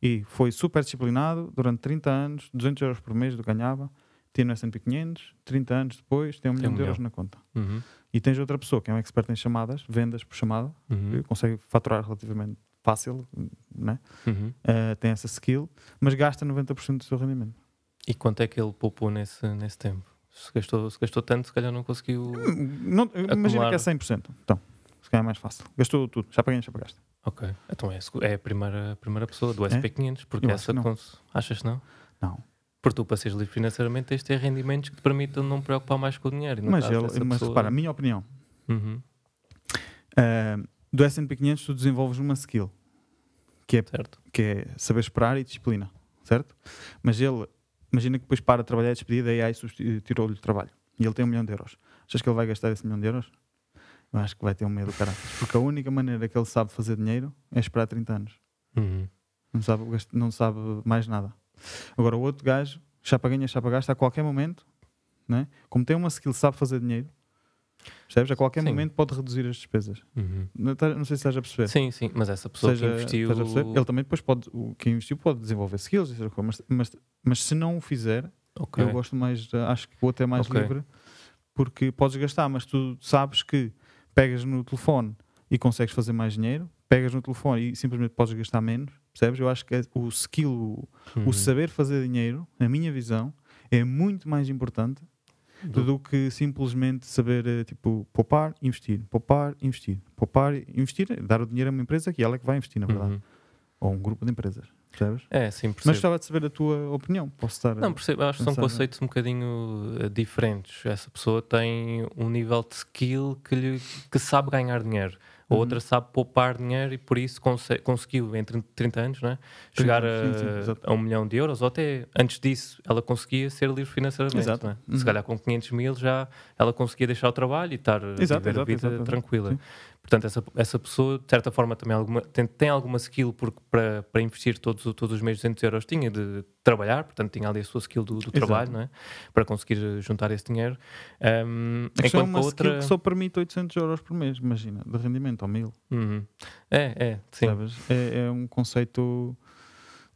e foi super disciplinado durante 30 anos, 200 euros por mês do ganhava, tinha no S&P 500, 30 anos depois tem um milhão de euros na conta. Uhum. E tens outra pessoa que é um expert em chamadas, vendas por chamada, uhum. consegue faturar relativamente fácil, né? Uhum. Uh, tem essa skill, mas gasta 90% do seu rendimento. E quanto é que ele poupou nesse, nesse tempo? Se gastou, se gastou tanto, se calhar não conseguiu. Não, hum, não, imagina que é 100%. Então, se calhar é mais fácil. Gastou tudo, já paguei, já pagaste. Ok. Então é, é, a primeira, a primeira pessoa do é? SP500, porque Eu essa. Não. Cons... Achas não? Não. Por tu, para seres livre financeiramente, tens de ter rendimentos que te permitam não preocupar mais com o dinheiro. Mas, ele, mas pessoa... repara, a minha opinião. Uhum. Uh, do S&P 500 tu desenvolves uma skill, que é, certo. que é saber esperar e disciplina, certo? Mas ele, imagina que depois para de trabalhar é a despedida e aí tirou-lhe o trabalho. E ele tem um milhão de euros. Achas que ele vai gastar esse milhão de euros? Eu acho que vai ter um medo do caralho. Porque a única maneira que ele sabe fazer dinheiro é esperar 30 anos. Uhum. Não, sabe, não sabe mais nada. Agora o outro gajo, chapa ganha, chapa gasta, a qualquer momento, né? como tem uma skill, sabe fazer dinheiro, Percebes? A qualquer sim. momento pode reduzir as despesas. Uhum. Não, tá, sei se estás a perceber. Sim, sim, mas essa pessoa seja, que investiu. Ele também depois pode, o que investiu pode desenvolver skills, mas, mas, mas se não o fizer, okay. eu gosto mais, acho que o outro é mais okay. livre, porque podes gastar, mas tu sabes que pegas no telefone e consegues fazer mais dinheiro, pegas no telefone e simplesmente podes gastar menos, percebes? Eu acho que é o skill, o, o uhum. saber fazer dinheiro, na minha visão, é muito mais importante do, do que simplesmente saber, eh, tipo, poupar, investir, poupar, investir, poupar, investir, dar o dinheiro a uma empresa que ela é que vai investir, na verdade, uhum. ou um grupo de empresas. É, sim, percebo. Mas gostava de saber a tua opinião. Posso estar. Não, percebo. Acho que são conceitos um bocadinho eh, diferentes. Essa pessoa tem um nível de skill que, lhe, que sabe ganhar dinheiro. A uhum. outra sabe poupar dinheiro e por isso conseguiu, em 30, 30 anos, né, chegar sim, sim, a, a um milhão de euros. Ou até antes disso, ela conseguia ser livre financeiramente. Exato. Né? Uhum. Se calhar com 500 mil já ela conseguia deixar o trabalho e estar exato, a viver exato, a vida exato, tranquila. Portanto, essa, essa pessoa, de certa forma, também alguma, tem, tem alguma skill, porque para, para investir todos, todos os meses 200 euros tinha de trabalhar, portanto, tinha ali a sua skill do, do trabalho, não é? Para conseguir eh, juntar esse dinheiro. Um, é uma outra... skill que só permite 800 euros por mês, imagina, de rendimento ao mil. Uhum. É, é, sim. É, é, um conceito.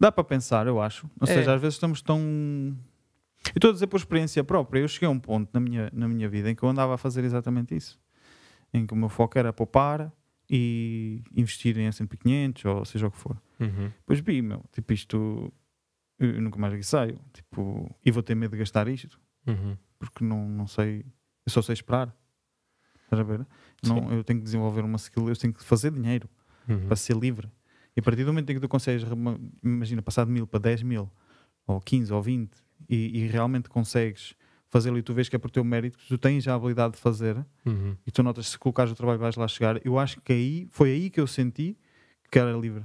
Dá para pensar, eu acho. Ou é. seja, às vezes estamos tão. Eu estou a dizer por experiência própria. Eu cheguei a um ponto na minha, na minha vida em que eu andava a fazer exatamente isso em que o meu foco era poupar e investir em S&P 500 ou seja o que for. Uhum. Pois vi, meu, tipo isto, eu nunca mais aqui saio, tipo, e vou ter medo de gastar isto, uhum. porque não, não sei, eu só sei esperar. Estás a ver? Não, eu tenho que desenvolver uma skill, eu tenho que fazer dinheiro uhum. para ser livre. E a partir do momento em que tu consegues, imagina, passar de mil para 10 mil, ou 15 ou 20, e, e realmente consegues fazê-lo e tu vês que é por teu mérito, que tu tens a habilidade de fazer uhum. e tu notas se colocares o trabalho vais lá chegar. Eu acho que aí foi aí que eu senti que era livre.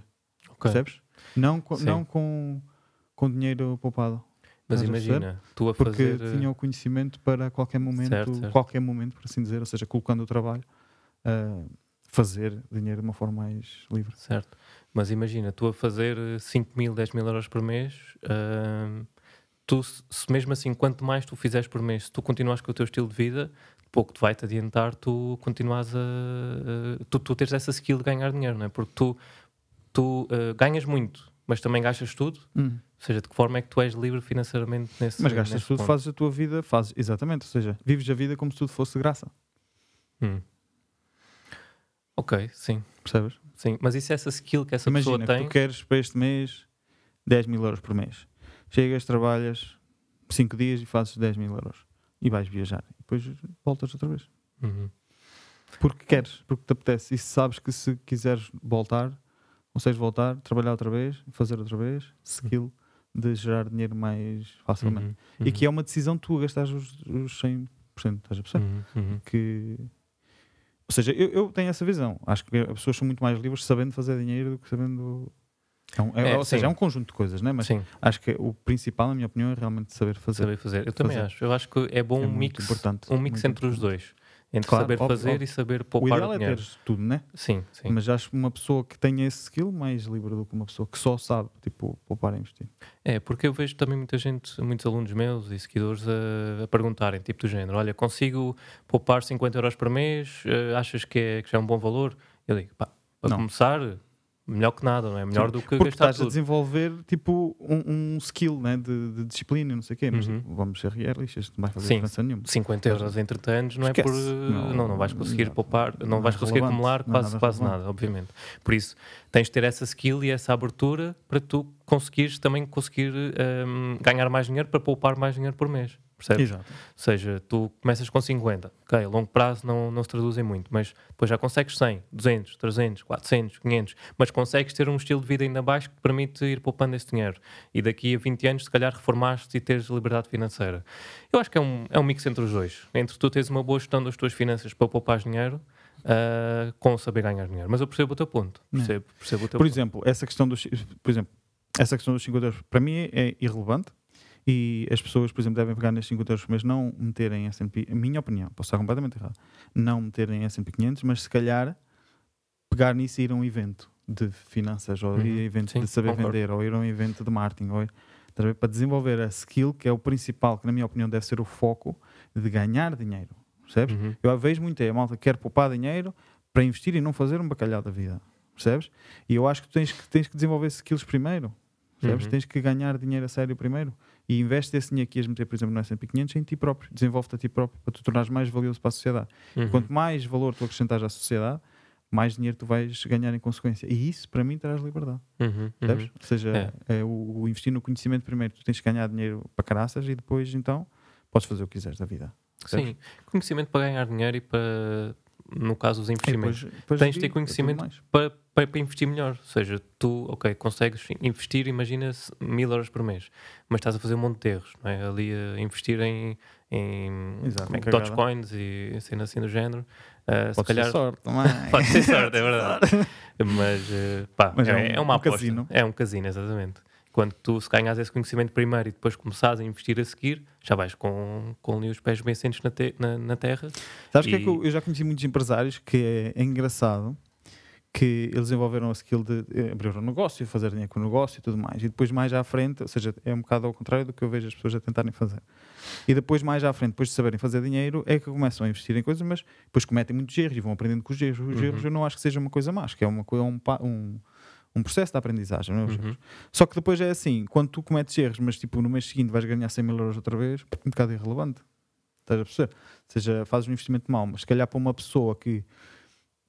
Okay. Percebes? Não, com, não com, com dinheiro poupado. Mas imagina, tu a fazer... Porque eh, tinha o conhecimento para qualquer momento, certo, certo. qualquer momento, por assim dizer, ou seja, colocando o trabalho, uh, fazer dinheiro de uma forma mais livre. Certo. Mas imagina, tu a fazer 5 eh, mil, 10 mil euros por mês... Uh tu, se mesmo assim, quanto mais tu fizeres por mês, se tu continuas com o teu estilo de vida, pouco te vai-te adiantar tu continuas a, a. tu, tu teres essa skill de ganhar dinheiro, não é? Porque tu, tu uh, ganhas muito, mas também gastas tudo. Hum. Ou seja, de que forma é que tu és livre financeiramente nesse Mas gastas nesse tudo, ponto? fazes a tua vida, fazes. Exatamente, ou seja, vives a vida como se tudo fosse de graça. Hum. Ok, sim. Percebes? Sim, mas isso é essa skill que essa Imagina pessoa que tem. Imagina, tu queres para este mês 10 mil euros por mês chegas, trabalhas 5 dias e fazes 10 mil euros e vais viajar. E depois voltas outra vez. Uhum. Porque queres, porque te apetece. E sabes que se quiseres voltar, consegues voltar, trabalhar outra vez, fazer outra vez, skill uhum. de gerar dinheiro mais facilmente. Uhum. Uhum. E que é uma decisão tu gastares os, os 100%, estás a perceber? Uhum. Uhum. Que. Ou seja, eu, eu tenho essa visão. Acho que as pessoas são muito mais livres sabendo fazer dinheiro do que sabendo é, é, é, ou seja, é um conjunto de coisas, né? mas sim. acho que o principal, na minha opinião, é realmente saber fazer. Saber fazer, eu fazer. também acho. Eu acho que é bom é um mix, um mix entre importante. os dois. Entre claro, saber fazer óbvio. e saber poupar o ideal é dinheiro. é teres tudo, né? Sim, sim. Mas acho que uma pessoa que tenha esse skill mais livre do que uma pessoa que só sabe, tipo, poupar e investir. É, porque eu vejo também muita gente, muitos alunos meus e seguidores a, a perguntarem, tipo do género, olha, consigo poupar 50 euros por mês? Eh, achas que, é, que já é um bom valor? Eu digo, pá, para Não. começar, melhor que nada, não é? Melhor Sim, do que Porque gastar estás tudo. a desenvolver tipo um, um skill né? de, de disciplina, não sei o quê, mas uhum. vamos ser realistas, não vais fazer Sim, diferença nenhuma. 50 euros entre tantos não é Esquece. é por. Eh, não, não, vais conseguir não, poupar, não, não vais é conseguir acumular é quase, nada quase nada, obviamente. Por isso, tens de ter essa skill e essa abertura para tu conseguires também conseguir um, ehm, ganhar mais dinheiro para poupar mais dinheiro por mês percebes? Exato. Ou seja, tu começas com 50, ok, a longo prazo não, não se traduzem muito, mas depois já consegues 100, 200, 300, 400, 500, mas consegues ter um estilo de vida ainda baixo que te permite ir poupando esse dinheiro e daqui a 20 anos se calhar reformaste e teres liberdade financeira. Eu acho que é um, é um mix entre os dois, entre tu teres uma boa gestão das tuas finanças para poupar dinheiro uh, com saber ganhar dinheiro, mas eu percebo o teu ponto, né. percebo, percebo o teu Por ponto. exemplo, essa questão dos, por exemplo, essa questão dos 50 euros para mim é irrelevante, e as pessoas, por exemplo, devem pegar nestes 50 euros por mês, não meterem S&P, minha opinião, posso estar completamente errado, não meterem S&P 500, mas se calhar pegar nisso e ir a um evento de finanças, ou uhum. ir a uhum. eventos Sim, de saber concordo. vender, ou ir a um evento de marketing, ou ir, para desenvolver a skill, que é o principal, que na minha opinião deve ser o foco de ganhar dinheiro, percebes? Uhum. Eu vejo muito é, a malta quer poupar dinheiro para investir e não fazer um bacalhau da vida, percebes? E eu acho que tens que, tens que desenvolver skills primeiro, percebes? Uhum. Tens que ganhar dinheiro a sério primeiro e investe esse dinheiro que ias meter, por exemplo, no S&P 500 em ti próprio, desenvolve-te a ti próprio para te tornares mais valioso para a sociedade. Uhum. Quanto mais valor tu acrescentares à sociedade, mais dinheiro tu vais ganhar em consequência. E isso, para mim, traz liberdade. Uhum, uhum. Ou seja, é. É o, o, investir no conhecimento primeiro, tu tens que ganhar dinheiro para caraças e depois, então, podes fazer o que quiseres da vida. Sabes? Sim, conhecimento para ganhar dinheiro e para, no caso dos é, investimentos. Depois, depois tens de ter é conhecimento para, para, para, investir melhor. Ou seja, tu, ok, consegues investir, imagina-se, mil euros por mês, mas estás a fazer um monte de erros, não é? Ali a investir em, em Exato, é Dogecoins e cena assim do género. Uh, pode calhar... ser sorte também. (laughs) pode ser sorte, é (laughs) verdade. mas, uh, pá, mas é, é, um, é uma um aposta. Casino. É um casino, exatamente quando tu se ganhas esse conhecimento primeiro e depois começares a investir a seguir, já vais com, com os pés bem sentes na, te, na, na, terra. Sabes e... que é que eu, eu, já conheci muitos empresários que é, é engraçado que eles desenvolveram a skill de abrir um negócio, fazer dinheiro com o negócio e tudo mais. E depois mais à frente, ou seja, é um bocado ao contrário do que eu vejo as pessoas a tentarem fazer. E depois mais à frente, depois de saberem fazer dinheiro, é que começam a investir em coisas, mas depois cometem muitos erros e vão aprendendo com os erros. Os uhum. erros eu não acho que seja uma coisa má, acho que é uma, é um, um um processo de aprendizagem, não é? Uhum. Só que depois é assim, quando tu cometes erros, mas tipo no mês seguinte vais ganhar 100 mil euros outra vez, é um bocado irrelevante. Estás a perceber? Ou seja, fazes um investimento mau, mas se calhar para uma pessoa que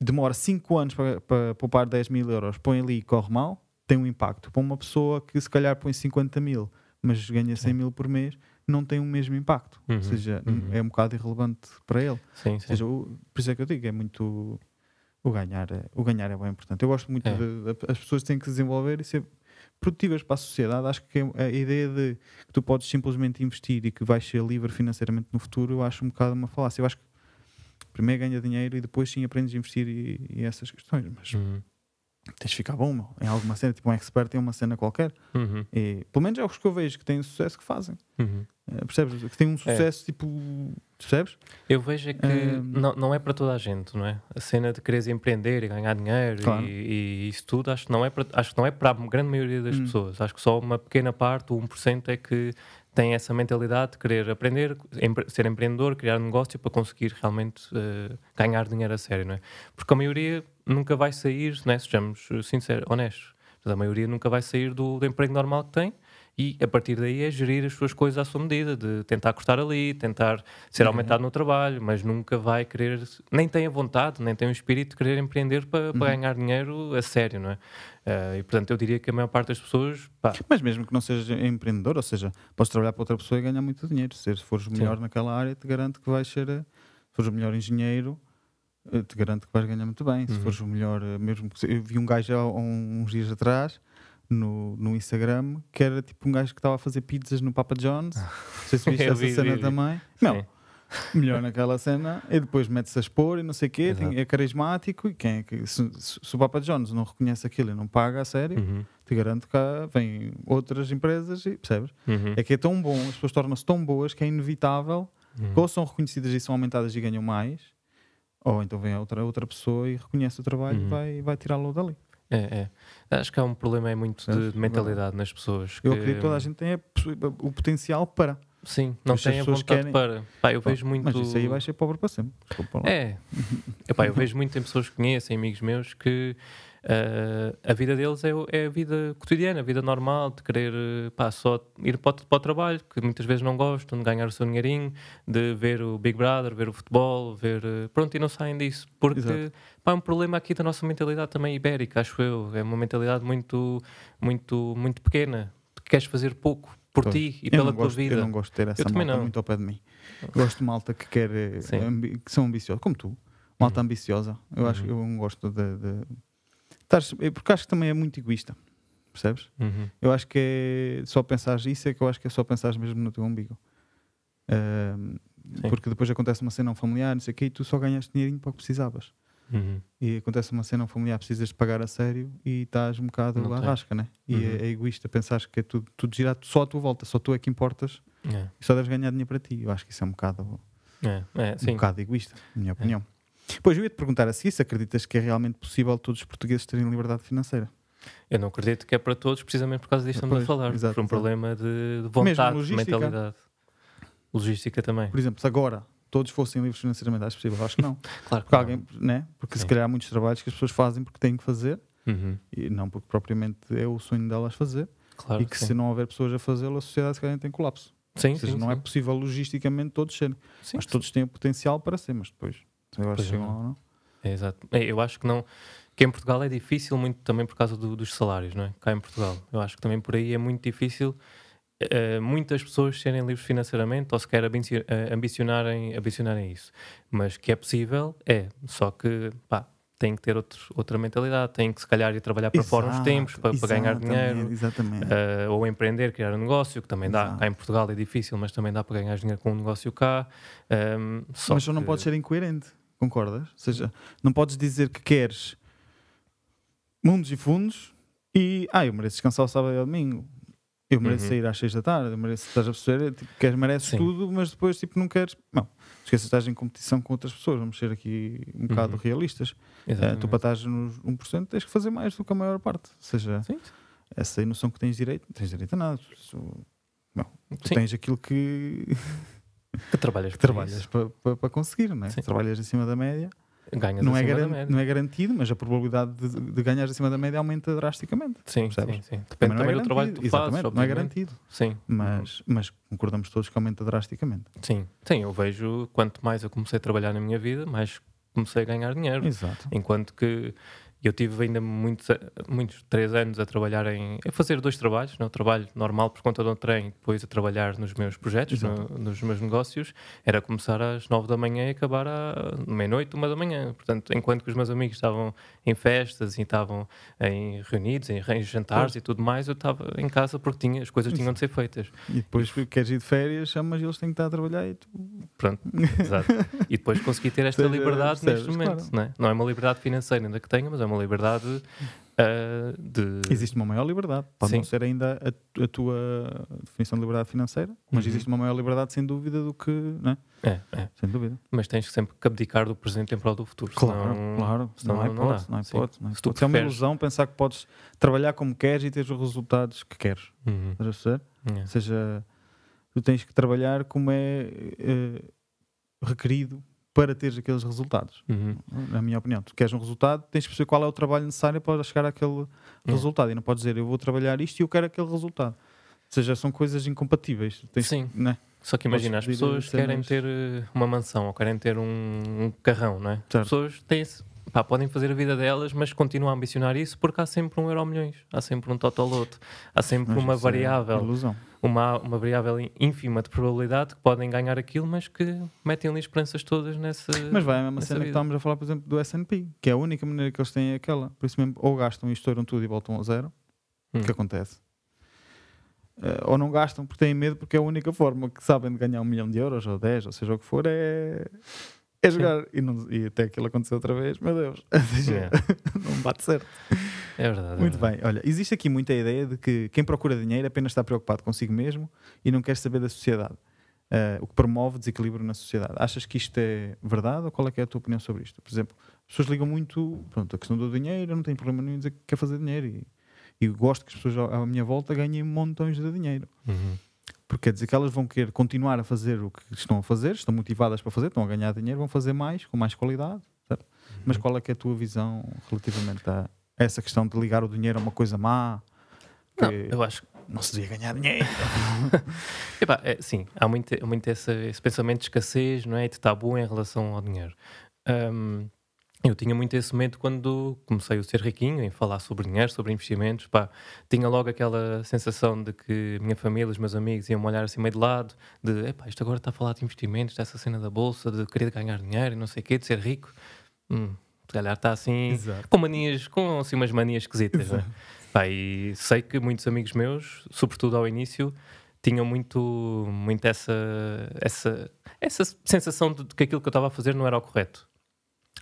demora 5 anos para, para poupar 10 mil euros, põe ali e corre mal, tem um impacto. Para uma pessoa que se calhar põe 50 mil, mas ganha 100 mil por mês, não tem o mesmo impacto. Uhum, ou seja, uhum. é um bocado irrelevante para ele. Sim, ou seja, sim. O, por isso é que eu digo, é muito o ganhar, é, o ganhar é bem importante. Eu gosto muito é. de, de, as pessoas têm que se desenvolver e ser produtivas para a sociedade. Acho que a ideia de que tu podes simplesmente investir e que vais ser livre financeiramente no futuro, eu acho um bocado uma falácia. Eu acho que primeiro ganha dinheiro e depois sim aprendes a investir e, e essas questões. Mas uhum tens de ficar bom meu, em alguma cena, tipo um expert em uma cena qualquer. Uhum. E, pelo menos é os que eu vejo que têm sucesso que fazem. Uhum. Uh, percebes? Que têm um é. sucesso é. tipo. Percebes? Eu vejo é que hum. não, não é para toda a gente, não é? A cena de querer empreender e ganhar dinheiro claro. e, e, isso tudo, acho que, não é para, acho que não é para a grande maioria das uhum. pessoas. Acho que só uma pequena parte, 1%, é que tem essa mentalidade de querer aprender, ser empreendedor, criar um negócio para conseguir realmente uh, ganhar dinheiro a sério, não é? Porque a maioria nunca vai sair, né, sejamos eh, sinceros, honestos, a maioria nunca vai sair do, do emprego normal que tem e a partir daí é gerir as suas coisas à sua medida, de tentar cortar ali, tentar ser uhum. aumentado no trabalho, mas nunca vai querer, nem tem a vontade, nem tem o espírito de querer empreender para, para uhum. ganhar dinheiro a sério, não é? Uh, e portanto eu diria que a maior parte das pessoas. Pá. Mas mesmo que não seja empreendedor, ou seja, podes trabalhar para outra pessoa e ganhar muito dinheiro, se fores melhor Sim. naquela área, te garanto que vais ser. Eh, se fores o melhor engenheiro, eu eh, te garanto que vais ganhar muito bem. Se uhum. fores o melhor, eh, mesmo eu vi um gajo há uns dias atrás no, no Instagram que era tipo um gajo que estava a fazer pizzas no Papa John's. Ah. Não sei se (laughs) viste essa vi, cena vi, também. Não, melhor naquela cena e depois mete-se a expor e não sei o quê, tem, é carismático e quem é que, se, se, o Papa Jones não reconhece aquilo e não paga a sério, uhum. te garanto que há, vêm outras empresas e percebes? Uhum. É que é tão bom, as pessoas tornam-se tão boas que é inevitável uhum. que ou são reconhecidas e são aumentadas e ganham mais, ou então vem outra, outra pessoa e reconhece o trabalho uhum. e vai, vai tirá-lo dali. É, é. Acho que há um problema é muito de, de é mentalidade nas pessoas. Que... Eu acredito que toda a hum, gente tem o potencial para. Sim, não tem a vontade querem... para. Pá, eu vejo muito... Mas isso aí vai ser pobre para sempre. Para é. (laughs) Epá, eu vejo muito em pessoas que conhecem amigos meus, que Uh, a vida deles é, é, a vida cotidiana, a vida normal, de querer eh, pá, só ir para o, para o, trabalho, que muitas vezes não gostam, de ganhar o seu dinheirinho, de ver o Big Brother, ver o futebol, ver. Eh, pronto, e não saem disso. Porque pá, é um problema aqui da nossa mentalidade também ibérica, acho eu. É uma mentalidade muito, muito, muito pequena. Queres fazer pouco por pois. ti e eu pela tua gosto, vida. Eu não gosto de ter essa eu malta muito ao pé de mim. Gosto de malta que quer. Eh, que são ambiciosos, como tu. Malta uhum. ambiciosa. Eu uhum. acho que eu não gosto de, de Estás, é, porque acho que também é muito egoísta. Percebes? Uhum. Eu acho que é só pensar isso é que eu acho que é só pensar mesmo no teu umbigo. Uh, porque depois acontece uma cena não familiar, não sei o quê, e tu só ganhaste dinheirinho para o que precisavas. Uhum. E acontece uma cena não familiar, precisas de pagar a sério e estás um bocado à rasca, né? E uhum. é, é, egoísta pensar que é tudo, tudo girado só à tua volta, só tu é que importas é. e só deves ganhar dinheiro para ti. Eu acho que isso é um bocado, é. é um sim. bocado egoísta, na minha é. opinião. Pois eu ia te perguntar a seguir se acreditas que é realmente possível todos os portugueses terem liberdade financeira. Eu não acredito que é para todos, precisamente por causa disto estamos a falar. Exato, por um problema de, vontade, de mentalidade. Logística também. Por exemplo, se agora todos fossem livres financeiramente, acho possível. Acho que não. (laughs) claro que porque, Alguém, né? porque Sim. se calhar há muitos trabalhos que as pessoas fazem porque têm que fazer uhum. e não porque propriamente é o sonho delas fazer. Claro e que, se não houver pessoas a fazê-lo, a sociedade se calhar tem colapso. Sim, Ou seja, sim, não é sim. é possível logisticamente todos serem. Sim, mas todos têm o potencial para ser, mas depois eu acho que não? É, exato. Eu acho que não. Que em Portugal é difícil muito também por causa do, dos salários, não é? Cá em Portugal. Eu acho que também por aí é muito difícil uh, muitas pessoas serem livres financeiramente ou sequer eh, ambicionarem, ambicionarem isso. Mas que é possível, é. Só que, pá, tem que ter outro, outra mentalidade, tem que se calhar ir trabalhar para exato, fora uns tempos para, para ganhar dinheiro, exatamente. Uh, ou empreender, criar um negócio, que também dá, cá em Portugal é difícil, mas também dá para ganhar dinheiro com um negócio cá. Um, ehm, só mas só que... não pode ser incoerente. Concordas? Ou seja, não podes dizer que queres mundos e fundos e ah, eu mereço descansar o sábado e o domingo. Eu mereço uhum. sair às seis da tarde, eu mereço, estás a perceber? É, tipo, queres, mereces Sim. tudo, mas depois tipo, não queres. Não, esquece estás em competição com outras pessoas, vamos ser aqui um uhum. bocado uhum. realistas. Uh, tu para estás nos 1% tens que fazer mais do que a maior parte. Ou seja, Sim. essa noção que tens direito, não tens direito a nada. Tu, tu, bom, tu tens aquilo que que trabalhas, que trabalhas para, para, para, conseguir, não é? Trabalhas acima da média. Ganhas não é da média. Não é garantido, mas a probabilidade de, de ganhar acima da média aumenta drasticamente. Sim, sim, sim. Depende também, é também é do trabalho que tu fazes. Não é garantido. Sim. Mas, mas concordamos todos que aumenta drasticamente. Sim, sim. Eu vejo, quanto mais eu comecei a trabalhar na minha vida, mais comecei a ganhar dinheiro. Exato. Enquanto que eu tive ainda muitos, muitos três anos a trabalhar em. a fazer dois trabalhos, não? Né, trabalho normal por conta de um trem, depois a trabalhar nos meus projetos, no, nos meus negócios. Era começar às nove da manhã e acabar à meia-noite, uma da manhã. Portanto, enquanto que os meus amigos estavam em festas e estavam em reunidos, em, em jantares e tudo mais, eu estava em casa porque tinha, as coisas tinham de ser feitas. E depois e, queres ir de férias, chamas eles têm que estar a trabalhar e tu. Pronto, (laughs) exato. E depois consegui ter esta liberdade neste momento, claro. não, é? não é uma liberdade financeira ainda que tenha mas é uma liberdade uh, de. Existe uma maior liberdade. Pode Sim. não ser ainda a, a, tua definição de liberdade financeira, mas uhum. existe uma maior liberdade, sem dúvida, do que. né é? É, Sem dúvida. Mas tens que sempre que abdicar do presente em prol do futuro. Claro, senão, claro. Senão não, há hipótese, não, há hipótese. Não há hipótese. Se tu é uma ilusão pensar que podes trabalhar como queres e teres os resultados que queres. Uhum. Ou seja, tu tens que trabalhar como é, é requerido para teres aqueles resultados, uhum. na minha opinião. Tu queres um resultado, tens que perceber qual é o trabalho necessário para chegar àquele uhum. resultado. E não podes dizer, eu vou trabalhar isto e eu quero aquele resultado. Ou seja, são coisas incompatíveis. Tens, Sim. Né? Só que imagina, as pessoas querem ter eh, uma mansão ou querem ter um, um carrão, não é? Certo. As pessoas têm pá, podem fazer a vida delas, mas continuam a ambicionar isso porque há sempre um euro milhões, há sempre um total outro, há sempre mas uma é variável. É ilusão uma, uma variável ínfima de probabilidade que podem ganhar aquilo, mas que metem ali esperanças todas nessa. Mas vai, é a mesma cena vida. que estávamos a falar, por exemplo, do SP, que é a única maneira que eles têm é aquela. Por isso mesmo, ou gastam e estouram tudo e voltam ao zero, hum. que acontece. Uh, ou não gastam porque têm medo, porque é a única forma que sabem de ganhar um milhão de euros ou dez, ou seja o que for, é é jogar. E, não, e, até aquilo aconteceu outra vez, meu Deus, (laughs) yeah. (laughs) não bate certo. É verdade. Muito é verdade. bem, olha, existe aqui muita ideia de que quem procura dinheiro apenas está preocupado consigo mesmo e não quer saber da sociedade, uh, o que promove desequilíbrio na sociedade. Achas que isto é verdade ou qual é, é a tua opinião sobre isto? Por exemplo, as pessoas ligam muito, pronto, a questão do dinheiro, eu não tenho problema nenhum em dizer que quer fazer dinheiro e, e gosto que as pessoas à minha volta ganhem montões de dinheiro. Uhum. Porque quer dizer que elas vão querer continuar a fazer o que estão a fazer, estão motivadas para fazer, estão a ganhar dinheiro, vão fazer mais, com mais qualidade. Certo? Uhum. Mas qual é que é a tua visão relativamente a essa questão de ligar o dinheiro a uma coisa má? Não, eu acho que não se devia ganhar dinheiro. (laughs) é, sim, há muito, muito esse, esse pensamento de escassez não é? de tabu em relação ao dinheiro. Um, eu tinha muito esse medo quando comecei a ser riquinho, em falar sobre dinheiro, sobre investimentos. Pá, tinha logo aquela sensação de que minha família, os meus amigos iam me olhar assim meio de lado, de "epa, isto agora está a falar de investimentos, dessa cena da bolsa, de querer ganhar dinheiro e não sei o quê, de ser rico. Hum, se calhar está assim, Exato. com manias, com assim, umas manias esquisitas. Né? Pá, e sei que muitos amigos meus, sobretudo ao início, tinham muito, muito essa, essa, essa sensação de que aquilo que eu estava a fazer não era o correto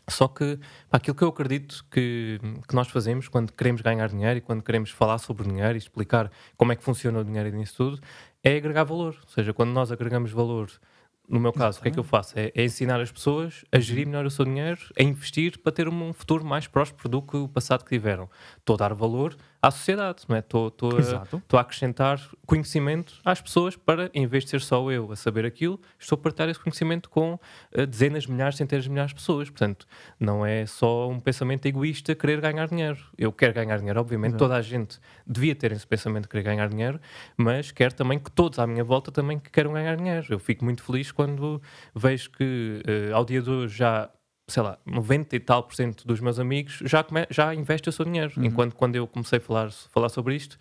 só que pá, aquilo que eu acredito que, que nós fazemos quando queremos ganhar dinheiro e quando queremos falar sobre dinheiro e explicar como é que funciona o dinheiro e isso tudo, é agregar valor. Ou seja, quando nós agregamos valor, no meu caso, o que é que eu faço? É, é, ensinar as pessoas a gerir uhum. melhor o seu dinheiro, a investir para ter um futuro mais próspero do que o passado que tiveram. Estou a dar valor à sociedade. Não é? Estou, a, acrescentar conhecimento às pessoas para, em vez de ser só eu a saber aquilo, estou a partilhar esse conhecimento com eh, dezenas, milhares, centenas de milhares de pessoas. Portanto, não é só um pensamento egoísta querer ganhar dinheiro. Eu quero ganhar dinheiro, obviamente, Exato. toda a gente devia ter esse pensamento de querer ganhar dinheiro, mas quero também que todos à minha volta também que queiram ganhar dinheiro. Eu fico muito feliz quando vejo que uh, ao dia de hoje já sei lá, 90 e tal por cento dos meus amigos já, come, já investe o seu dinheiro. Uhum. Enquanto quando eu comecei a falar, falar sobre isto,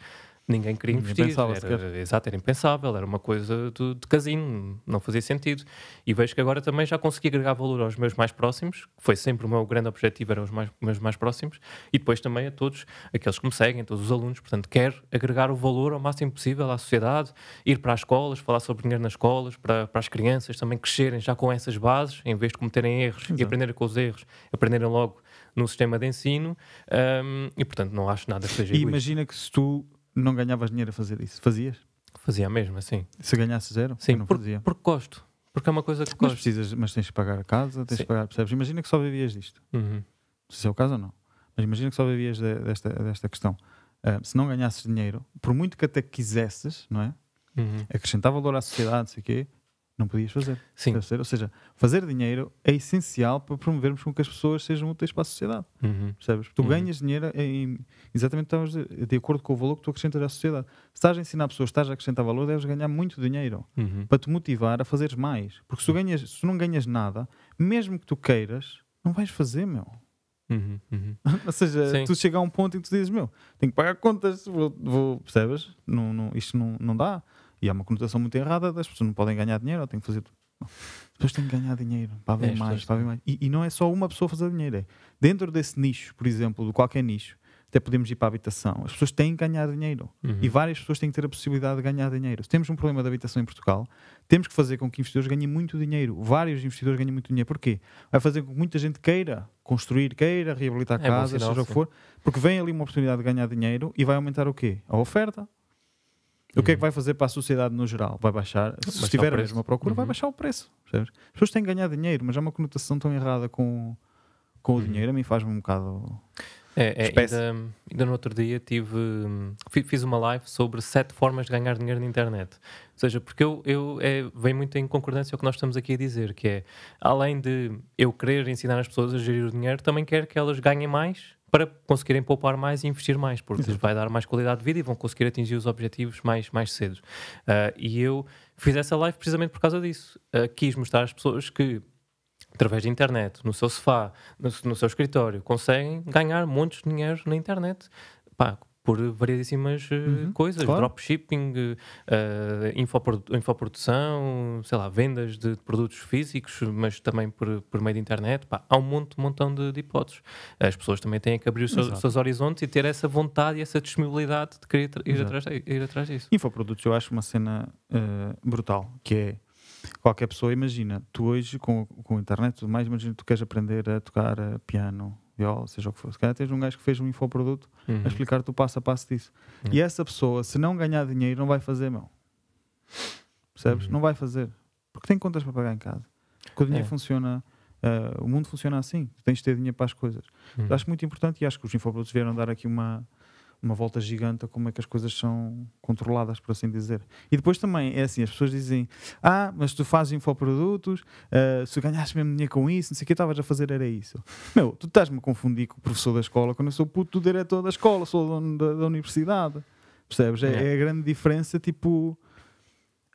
Ninguém queria Ninguém investir, pensava, era, era, exato, era impensável, era uma coisa de, de casino, não fazia sentido. E vejo que agora também já consegui agregar valor aos meus mais próximos, que foi sempre o meu grande objetivo, eram os mais, meus mais próximos, e depois também a todos aqueles que me seguem, todos os alunos. Portanto, quero agregar o valor ao máximo possível à sociedade, ir para as escolas, falar sobre dinheiro nas escolas, para, para as crianças também crescerem já com essas bases, em vez de cometerem erros exato. e aprenderem com os erros, aprenderem logo no sistema de ensino. Um, e, portanto, não acho nada que seja. E imagina que se tu não ganhavas dinheiro a fazer isso? Fazias? Fazia mesmo, assim. Se ganhasse zero? Sim, não por, fazia. porque gosto. Porque é uma coisa que mas gosto. Precisas, mas tens de pagar a casa, tens de pagar, percebes? Imagina que só vivias disto. Uhum. Não sei se é o caso ou não. Mas imagina que só vivias de, desta, desta questão. Uh, se não ganhasses dinheiro, por muito que até quisesses, não é? Uhum. Acrescentar valor à sociedade, sei quê, não podias fazer. Sim. Ou seja, fazer dinheiro é essencial para promovermos com que as pessoas sejam úteis para a sociedade. Uhum. Percebes? Tu uhum. ganhas dinheiro em, exatamente de acordo com o valor que tu acrescentas à sociedade. Se estás a ensinar pessoas, estás a acrescentar valor, deves ganhar muito dinheiro uhum. para te motivar a fazeres mais. Porque se tu, uhum. ganhas, se tu não ganhas nada, mesmo que tu queiras, não vais fazer, meu. Uhum, uhum. (laughs) Ou seja, Sim. tu chega a um ponto em que tu dizes: Meu, tenho que pagar contas, vou, vou percebes? Não, não, isto não, não dá. E há uma conotação muito errada das pessoas não podem ganhar dinheiro, ou têm que fazer tudo. As pessoas têm que ganhar dinheiro para haver é, mais, para haver mais. E, e, não é só uma pessoa fazer dinheiro. É. Dentro desse nicho, por exemplo, de qualquer nicho, até podemos ir para a habitação. As pessoas têm que ganhar dinheiro. Uhum. E várias pessoas têm que ter a possibilidade de ganhar dinheiro. Se temos um problema de habitação em Portugal, temos que fazer com que investidores ganhem muito dinheiro. Vários investidores ganhem muito dinheiro. Porquê? Vai fazer com que muita gente queira construir, queira reabilitar é casas, seja o que for, porque vem ali uma oportunidade de ganhar dinheiro e vai aumentar o quê? A oferta o que é que uhum. vai fazer para a sociedade no geral? Vai baixar, se baixar tiver a mesma procura, uhum. vai baixar o preço. Percebes? As pessoas têm que ganhar dinheiro, mas há é uma conotação tão errada com, com uhum. o dinheiro, a mim faz-me um bocado. É, é ainda, ainda, no outro dia tive, fiz uma live sobre sete formas de ganhar dinheiro na internet. Ou seja, porque eu, eu é, vem muito em concordância com o que nós estamos aqui a dizer, que é além de eu querer ensinar as pessoas a gerir o dinheiro, também quero que elas ganhem mais para conseguirem poupar mais e investir mais, porque lhes vai dar mais qualidade de vida e vão conseguir atingir os objetivos mais, mais cedo. Uh, ah, e eu fiz essa live precisamente por causa disso. Uh, quis mostrar às pessoas que através da internet, no seu sofá, no, no seu escritório, conseguem ganhar muitos dinheiros na internet. Pá, por variedíssimas eh, uhum, coisas, claro. dropshipping, uh, infoprodu infoprodução, sei lá, vendas de produtos físicos, mas também por, por meio de internet. Pá, há um monte, montão de, de, hipóteses. As pessoas também têm que abrir os seus, seus, horizontes e ter essa vontade e essa disponibilidade de querer ir, atrás, ir atrás disso. Infoprodutos eu acho uma cena uh, brutal, que é qualquer pessoa, imagina, tu hoje com, com a internet e tudo mais, imagina tu queres aprender a tocar piano Viola, seja o que for. Se calhar tens um gajo que fez um infoproduto uhum. a explicar-te o passo a passo disso. Uhum. E essa pessoa, se não ganhar dinheiro, não vai fazer, meu. Percebes? Uhum. Não vai fazer. Porque tem contas para pagar em casa. Porque o dinheiro é. funciona. Uh, o mundo funciona assim. Tens de ter dinheiro para as coisas. Uhum. Acho muito importante e acho que os infoprodutos vieram dar aqui uma, uma volta gigante a como é que as coisas são controladas, por assim dizer. E depois também é assim: as pessoas dizem, ah, mas tu fazes infoprodutos, uh, se ganhaste mesmo dinheiro com isso, não sei o que estavas a fazer, era isso. Meu, tu estás-me a confundir com o professor da escola quando eu sou puto diretor da escola, sou dono da, da universidade. Percebes? É, é. a grande diferença, tipo,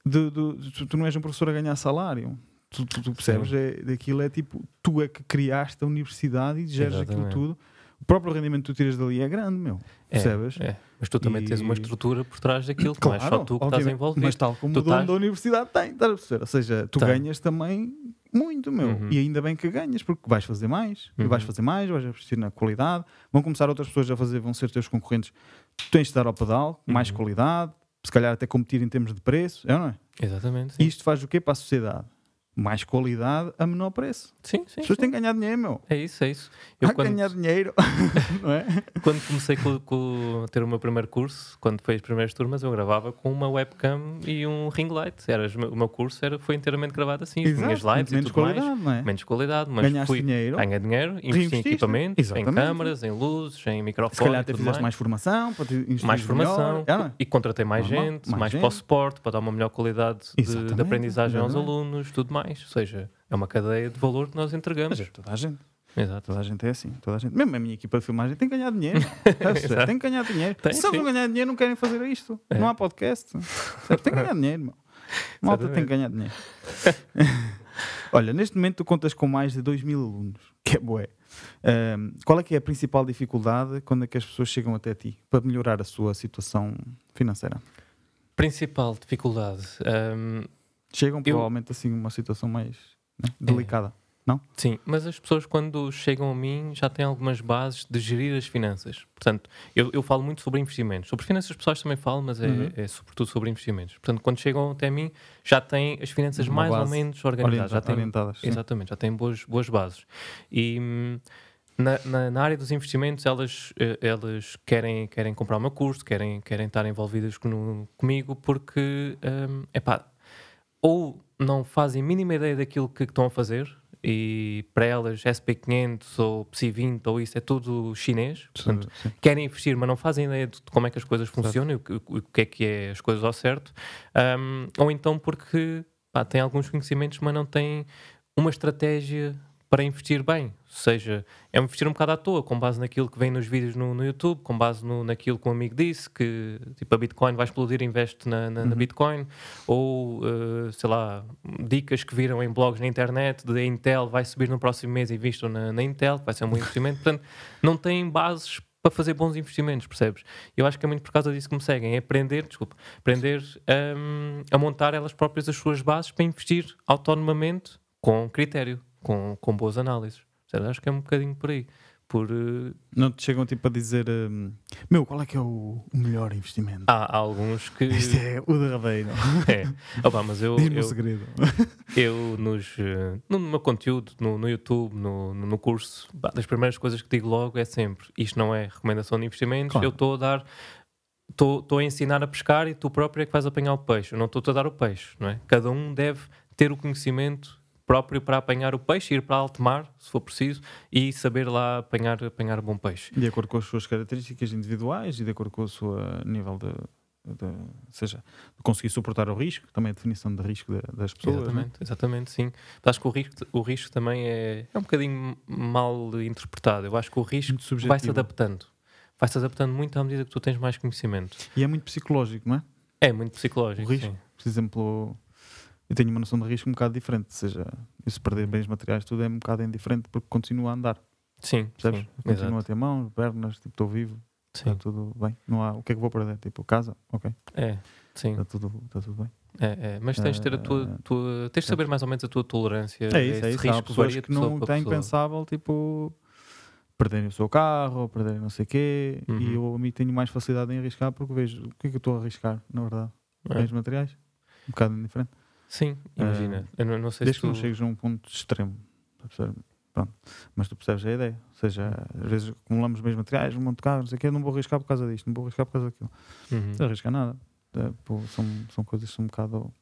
de, de, tu, tu não és um professor a ganhar salário. Tu, tu, tu percebes? É, daquilo é tipo, tu é que criaste a universidade e geres aquilo tudo o próprio rendimento que tu tiras dali é grande, meu. É, percebes? É. Mas tu também e... tens uma estrutura por trás daquilo, claro, não é só tu que estás envolvido. Mas tal como tu o dono estás... da universidade tem, estás a perceber? Ou seja, tu ganhas também muito, meu. Uhum. E ainda bem que ganhas, porque vais fazer mais, uhum. vais fazer mais, vais investir na qualidade, vão começar outras pessoas a fazer, vão ser teus concorrentes. Tu tens de dar ao pedal, uhum. mais qualidade, se calhar até competir em termos de preço, é ou não é? Exatamente. Sim. E isto faz o quê para a sociedade? mais qualidade a menor preço. Sim, sim. As pessoas têm que ganhar dinheiro, meu. É isso, é isso. Eu Há quando... que ganhar dinheiro, (laughs) não é? Quando comecei a ter o meu primeiro curso, quando foi as primeiras turmas, eu gravava com uma webcam e um ring light. Era, o meu curso era, foi inteiramente gravado assim, Exato, minhas lives menos e tudo qualidade, mais. Não é? Menos qualidade, mas Ganhaste fui, dinheiro. Ganha dinheiro, investi em né? equipamento, exatamente. em câmeras, em luzes, em microfones. Se calhar até fizeste mais. mais formação, para te mais formação melhor. Ah. e contratei mais gente, mais, mais gente. para o suporte, para dar uma melhor qualidade de, de aprendizagem aos alunos, tudo mais mais. Ou seja, é uma cadeia de valor que nós entregamos. Mas é toda a gente. Exato. Toda a gente é assim. Toda a gente. Mesmo a minha equipa de filmagem tem que ganhar dinheiro. (laughs) Tá tem que ganhar dinheiro. Tem, Se eles não ganhar dinheiro, não querem fazer isto. É. Não há podcast. Tem que ganhar (laughs) dinheiro, irmão. Malta tem que ganhar dinheiro. (laughs) Olha, neste momento tu contas com mais de 2 mil alunos, que é boé. Um, qual é que é a principal dificuldade quando é que as pessoas chegam até ti para melhorar a sua situação financeira? Principal dificuldade. Chegam provavelmente eu... assim uma situação mais né, é. delicada. É. Não? Sim, mas as pessoas quando chegam a mim já têm algumas bases de gerir as finanças. Portanto, eu, eu falo muito sobre investimentos. Sobre finanças pessoais também falo, mas é, uhum. é sobretudo sobre investimentos. Portanto, quando chegam até mim já têm as finanças uma mais ou menos organizadas. Orienta, já têm, orientadas. Exatamente, já têm boas, boas bases. E. Hum, na, na, na, área dos investimentos, elas, eh, elas querem, querem comprar o meu curso, querem, querem estar envolvidas comigo, porque um, epá, ou não fazem mínima ideia daquilo que estão a fazer, e para elas SP500 ou PSI20 ou isso é tudo chinês. Portanto, sim, sim. querem investir, mas não fazem ideia de como é que as coisas funcionam e o, o, que é que é as coisas ao certo. Um, ou então porque pá, têm alguns conhecimentos, mas não têm uma estratégia para investir bem seja, é investir um bocado à toa, com base naquilo que vem nos vídeos no, no YouTube, com base no, naquilo que um amigo disse, que tipo a Bitcoin vai explodir, investe na, na, uhum. na Bitcoin, ou uh, sei lá, dicas que viram em blogs na internet de Intel vai subir no próximo mês e vistam na, na Intel, vai ser um bom investimento. (laughs) Portanto, não têm bases para fazer bons investimentos, percebes? Eu acho que é muito por causa disso que me seguem, é aprender, desculpa, aprender um, a montar elas próprias as suas bases para investir autonomamente com critério, com, com boas análises. Certo? Acho que é um bocadinho por aí. Por, uh... Não te chegam tipo a dizer hum, meu, qual é que é o melhor investimento? Há, há alguns que. (laughs) Isto é o derradeiro. É. Opa, mas eu. Diz-me eu, segredo. (laughs) Eu, nos, eh, no meu conteúdo, no, no YouTube, no, no curso, das primeiras coisas que digo logo é sempre: isto não é recomendação de investimentos, claro. eu estou a dar estou a ensinar a pescar e tu próprio é que vais apanhar o peixe. Eu não estou a dar o peixe, não é? Cada um deve ter o conhecimento próprio para apanhar o peixe, ir para alto mar, se for preciso, e saber lá apanhar, apanhar bom peixe. De acordo com as suas características individuais e de acordo com o seu eh, nível de, de, ou seja, conseguir suportar o risco, também é a definição de risco de, das pessoas. Né? Exatamente, né? exatamente, sim. acho que o risco, o risco também é, é um bocadinho mal interpretado. Eu acho que o risco vai-se adaptando. Vai-se adaptando muito à medida que tu tens mais conhecimento. E é muito psicológico, não é? É muito psicológico. O risco, sim. por exemplo, eu tenho uma noção de risco um bocado diferente. Ou seja, eu se perder bens materiais, tudo é um bocado indiferente porque continuo a andar. Sim, percebes? Sim, continuo exato. a ter mãos, pernas, tipo, estou vivo. Sim. Está tudo bem. Não há o que é que vou perder? Tipo, casa? Ok. É, sim. Está tudo, está tudo bem. É, é. Mas tens de ter a tua, eh, tua tens de é. saber mais ou menos a tua tolerância. É isso, é isso. Risco, há pessoas que não têm pensável, tipo, perderem o seu carro, perderem não sei o quê. Uhum. E eu a mim tenho mais facilidade em arriscar porque vejo o que é que eu estou a arriscar, na verdade. É. Bens materiais, um bocado indiferente. Sim, imagina. Uh, eu não, não sei desde se tu... que não chegues a um ponto extremo. Pronto. Mas tu percebes a ideia. Ou seja, às vezes acumulamos bens materiais, um monte de carros, não sei o quê, não vou arriscar por causa disto, não vou arriscar por causa daquilo. Uhum. Não arrisca nada. É, pô, são, são coisas que são um bocado.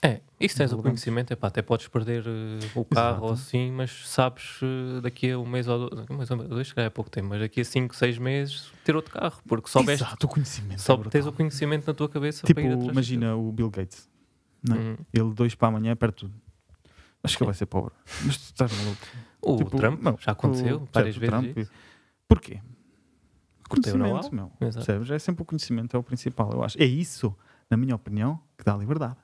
É, e se tens o conhecimento, até podes perder uh, o carro Exato. ou assim, mas sabes uh, daqui a um mês ou dois, um mês ou dois, é pouco tempo, mas daqui a cinco, seis meses, ter outro carro, porque soubeste. Exato, o conhecimento. Só é tens o conhecimento na tua cabeça. Tipo, imagina o Bill Gates não é? Uhum. Ele dois para amanhã perde tudo. Acho que ele é. vai ser pobre. Mas tu estás maluco. O tipo, Trump não, já aconteceu o, várias vezes. Trump, porquê? Conhecimento, meu. Percebes? É sempre o conhecimento, é o principal, eu acho. É isso, na minha opinião, que dá liberdade.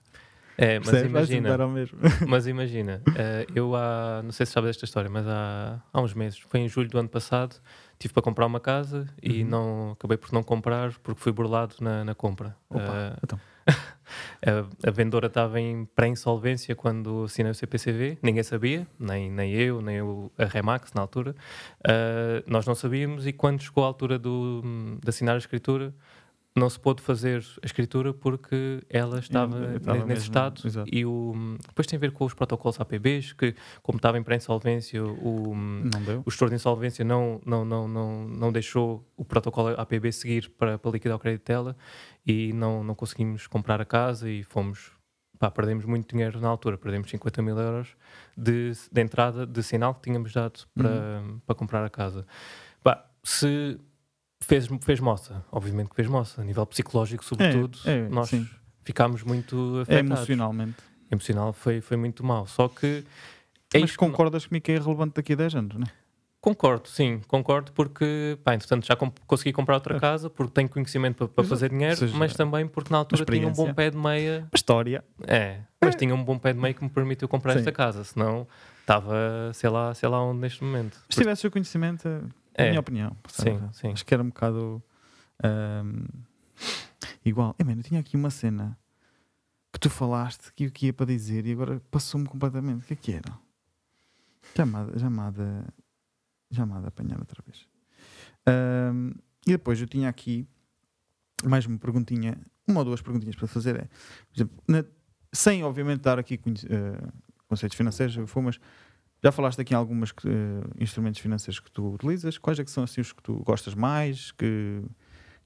É, mas Percebes? imagina. (laughs) Mas imagina, uh, eu há, não sei se sabes esta história, mas há, há uns meses, foi em julho do ano passado, tive para comprar uma casa e uhum. não acabei por não comprar porque fui burlado na, na compra. Opa, uh, então. (laughs) A, a vendedora estava em pré-insolvência quando assinei o CPCV, ninguém sabia, nem, nem eu, nem eu, a Remax na altura. Uh, nós não sabíamos e quando chegou a altura do, de assinar a escritura, não se pôde fazer a escritura porque ela estava, hum, estava nesse mesmo, estado exato. e o, depois tem a ver com os protocolos APBs que como estava em pré-insolvência o, o gestor de insolvência não, não, não, não, não deixou o protocolo APB seguir para, para liquidar o crédito dela e não, não conseguimos comprar a casa e fomos pá, perdemos muito dinheiro na altura, perdemos 50 mil euros de, de entrada de sinal que tínhamos dado para, uhum. para comprar a casa. Pá, se fez, fez moça, obviamente que fez moça, a nível psicológico, sobretudo, é, é, nós sim. ficámos muito afetados. É, emocionalmente. Emocional foi, foi muito mal. Só que. É Mas concordas comigo que é irrelevante daqui a 10 anos, não é? Concordo, sim, concordo, porque, pá, entretanto, já comp consegui comprar outra é. casa, porque tenho conhecimento para, fazer dinheiro, seja, mas também porque na altura tinha um bom pé de meia. história. É, mas é. tinha um bom pé de meia que me permitiu comprar sim. esta casa, senão estava, sei lá, sei lá onde neste momento. se tivesse o conhecimento, na é. a minha opinião. Sim, sim. Acho que era um bocado um, igual. Eu, mano, eu tinha aqui uma cena que tu falaste que o que ia para dizer e agora passou-me completamente. O que é que era? Chamada, chamada, chamada apanhar outra vez. Um, e depois eu tinha aqui mais uma perguntinha, uma ou duas perguntinhas para fazer. É, por exemplo, na, sem obviamente dar aqui uh, conceitos financeiros, foi, mas já falaste aqui em alguns uh, eh, instrumentos financeiros que tu utilizas. Quais é que são assim os que tu gostas mais, que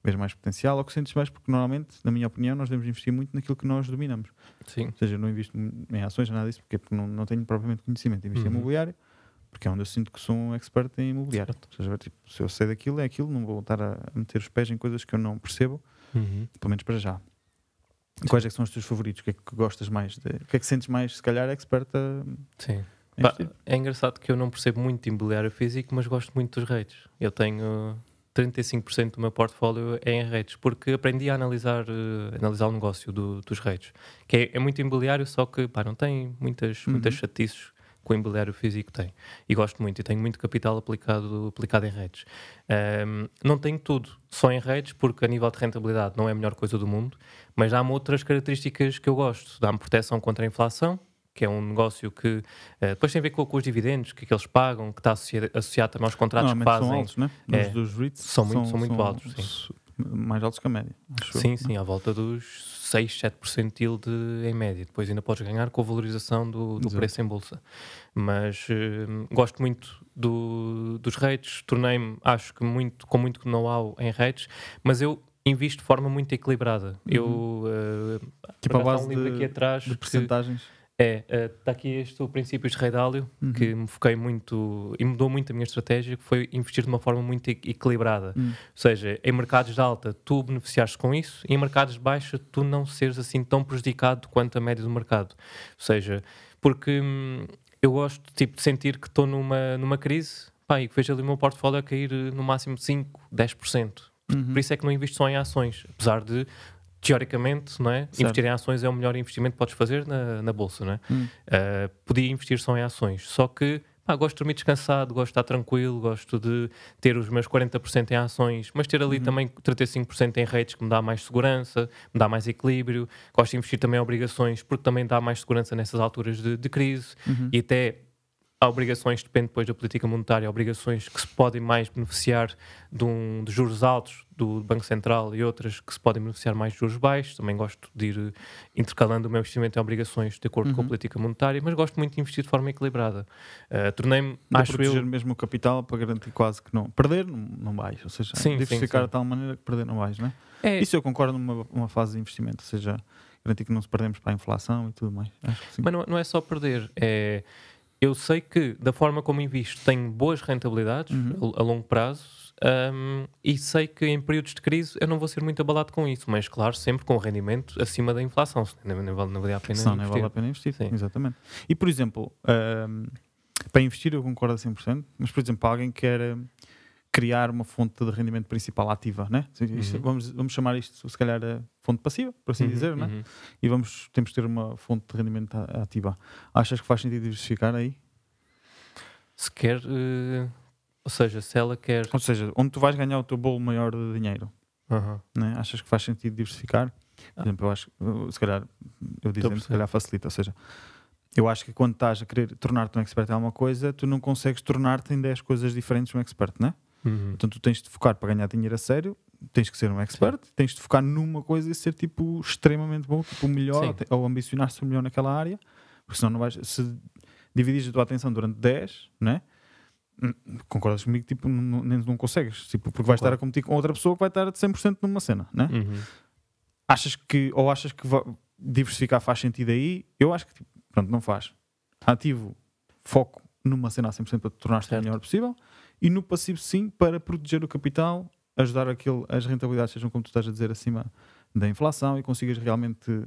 vês mais potencial ou que sentes mais? Porque normalmente, na minha opinião, nós devemos investir muito naquilo que nós dominamos. Sim. Ou seja, eu não invisto em ações, nada disso, porque, é porque não, não tenho propriamente conhecimento. Invisto uhum. em imobiliário, porque é onde eu sinto que sou um expert em imobiliário. Certo. Ou seja, tipo, se eu sei daquilo, é aquilo, não vou estar a meter os pés em coisas que eu não percebo, uhum. pelo menos para já. Sim. Quais é que são os teus favoritos? O que é que gostas mais? De, o que é que sentes mais, se calhar, experta? Sim é engraçado que eu não percebo muito de imobiliário físico, mas gosto muito dos REITs. Eu tenho 35% do meu portfólio é em REITs, porque aprendi a analisar, uh, analisar o negócio do, dos REITs, que é, é, muito imobiliário, só que pá, não tem muitas, uhum. muitas chatices que o imobiliário físico tem. E gosto muito, e tenho muito capital aplicado, aplicado em REITs. Um, não tenho tudo só em REITs, porque a nível de rentabilidade não é a melhor coisa do mundo, mas dá-me outras características que eu gosto. Dá-me proteção contra a inflação, que é um negócio que uh, depois tem a ver com, com, os dividendos que, que eles pagam, que está associado, associado também aos contratos que fazem. São altos, né? É, dos, REITs são, muito, são, são muito altos. Mais altos que a média. sim, eu, sim, né? à volta dos 6, 7% de em média. Depois ainda podes ganhar com a valorização do, do preço em bolsa. Mas uh, gosto muito do, dos rates, tornei-me, acho que muito, com muito know-how em rates, mas eu invisto de forma muito equilibrada. Uhum. Eu uh, tipo a base um livro de, aqui atrás de porcentagens. Que, é, está eh, aqui este o princípio de Reidálio, uhum. que me foquei muito e mudou muito a minha estratégia, que foi investir de uma forma muito equilibrada. Uhum. Ou seja, em mercados de alta tu beneficiaste com isso, e em mercados de baixa tu não seres assim tão prejudicado quanto a média do mercado. Ou seja, porque hum, eu gosto tipo, de sentir que estou numa, numa crise pá, e que vejo ali o meu portfólio a cair no máximo 5, 10%. Uhum. Por isso é que não invisto só em ações, apesar de teoricamente, não é? investir em ações é o melhor investimento que podes fazer na, na bolsa, não é? Hum. Uh, podia investir só em ações, só que gosto de dormir descansado, gosto de estar tranquilo, gosto de ter os meus 40% em ações, mas ter ali uhum. também 35% em redes que me dá mais segurança, me dá mais equilíbrio. Gosto de investir também em obrigações porque também dá mais segurança nessas alturas de, de crise uhum. e até há obrigações, depende depois da política monetária, obrigações que se podem mais beneficiar de, um, de juros altos do Banco Central e outras que se podem beneficiar mais de juros baixos. Também gosto de ir eh, intercalando o meu investimento em obrigações de acordo uhum. com a uhum. política monetária, mas gosto muito de investir de forma equilibrada. Uh, Tornei-me, acho proteger eu... mesmo o capital para garantir quase que não. Perder não vais, ou seja, sim, diversificar sim, sim. de tal maneira que perder não vais, não é? é... Isso eu concordo numa uma fase de investimento, ou seja, garantir que não se perdemos para a inflação e tudo mais. Mas não, não é só perder, é eu sei que, da forma como invisto, tenho boas rentabilidades uhum. a, a longo prazo um, e sei que em períodos de crise eu não vou ser muito abalado com isso, mas claro, sempre com rendimento acima da inflação, vale, não vale a pena Senão investir. Não vale a pena investir, Sim. exatamente. E por exemplo, um, para investir eu concordo a 100%, mas por exemplo, para alguém que quer criar uma fonte de rendimento principal ativa, né? uhum. vamos, vamos chamar isto, se calhar, a eh, fonte passiva, por assim uhum, dizer, né? Uhum. E vamos, temos de ter uma fonte de rendimento ativa. Achas que faz sentido diversificar aí? Se quer, uh, ou seja, se ela quer... Ou seja, onde tu vais ganhar o teu bolo maior de dinheiro, né? Achas que faz sentido diversificar? Por ah. exemplo, eu acho, se calhar, eu dizendo, se calhar facilita, ou seja... Eu acho que quando estás a querer tornar-te um expert em alguma coisa, tu não consegues tornar-te em 10 coisas diferentes um expert, não é? Uhum. Portanto, tu tens de focar para ganhar dinheiro a sério, tens que ser um expert, Sim. tens de focar numa coisa e ser tipo extremamente bom, tipo o melhor, Sim. ou ambicionar ser o melhor naquela área, porque senão não vais. Se dividires a tua atenção durante 10, né? Hum, concordas comigo? Tipo, não, nem não consegues, tipo, porque vais claro. estar a competir com outra pessoa que vai estar a 100% numa cena, né? Uhum. Achas que, ou achas que diversificar faz sentido aí? Eu acho que, tipo, pronto, não faz. Ativo, foco numa cena a 100% para te tornar-te o melhor possível e no passivo sim para proteger o capital, ajudar aquilo que as rentabilidades sejam, como tu estás a dizer, acima da inflação e consigas realmente eh,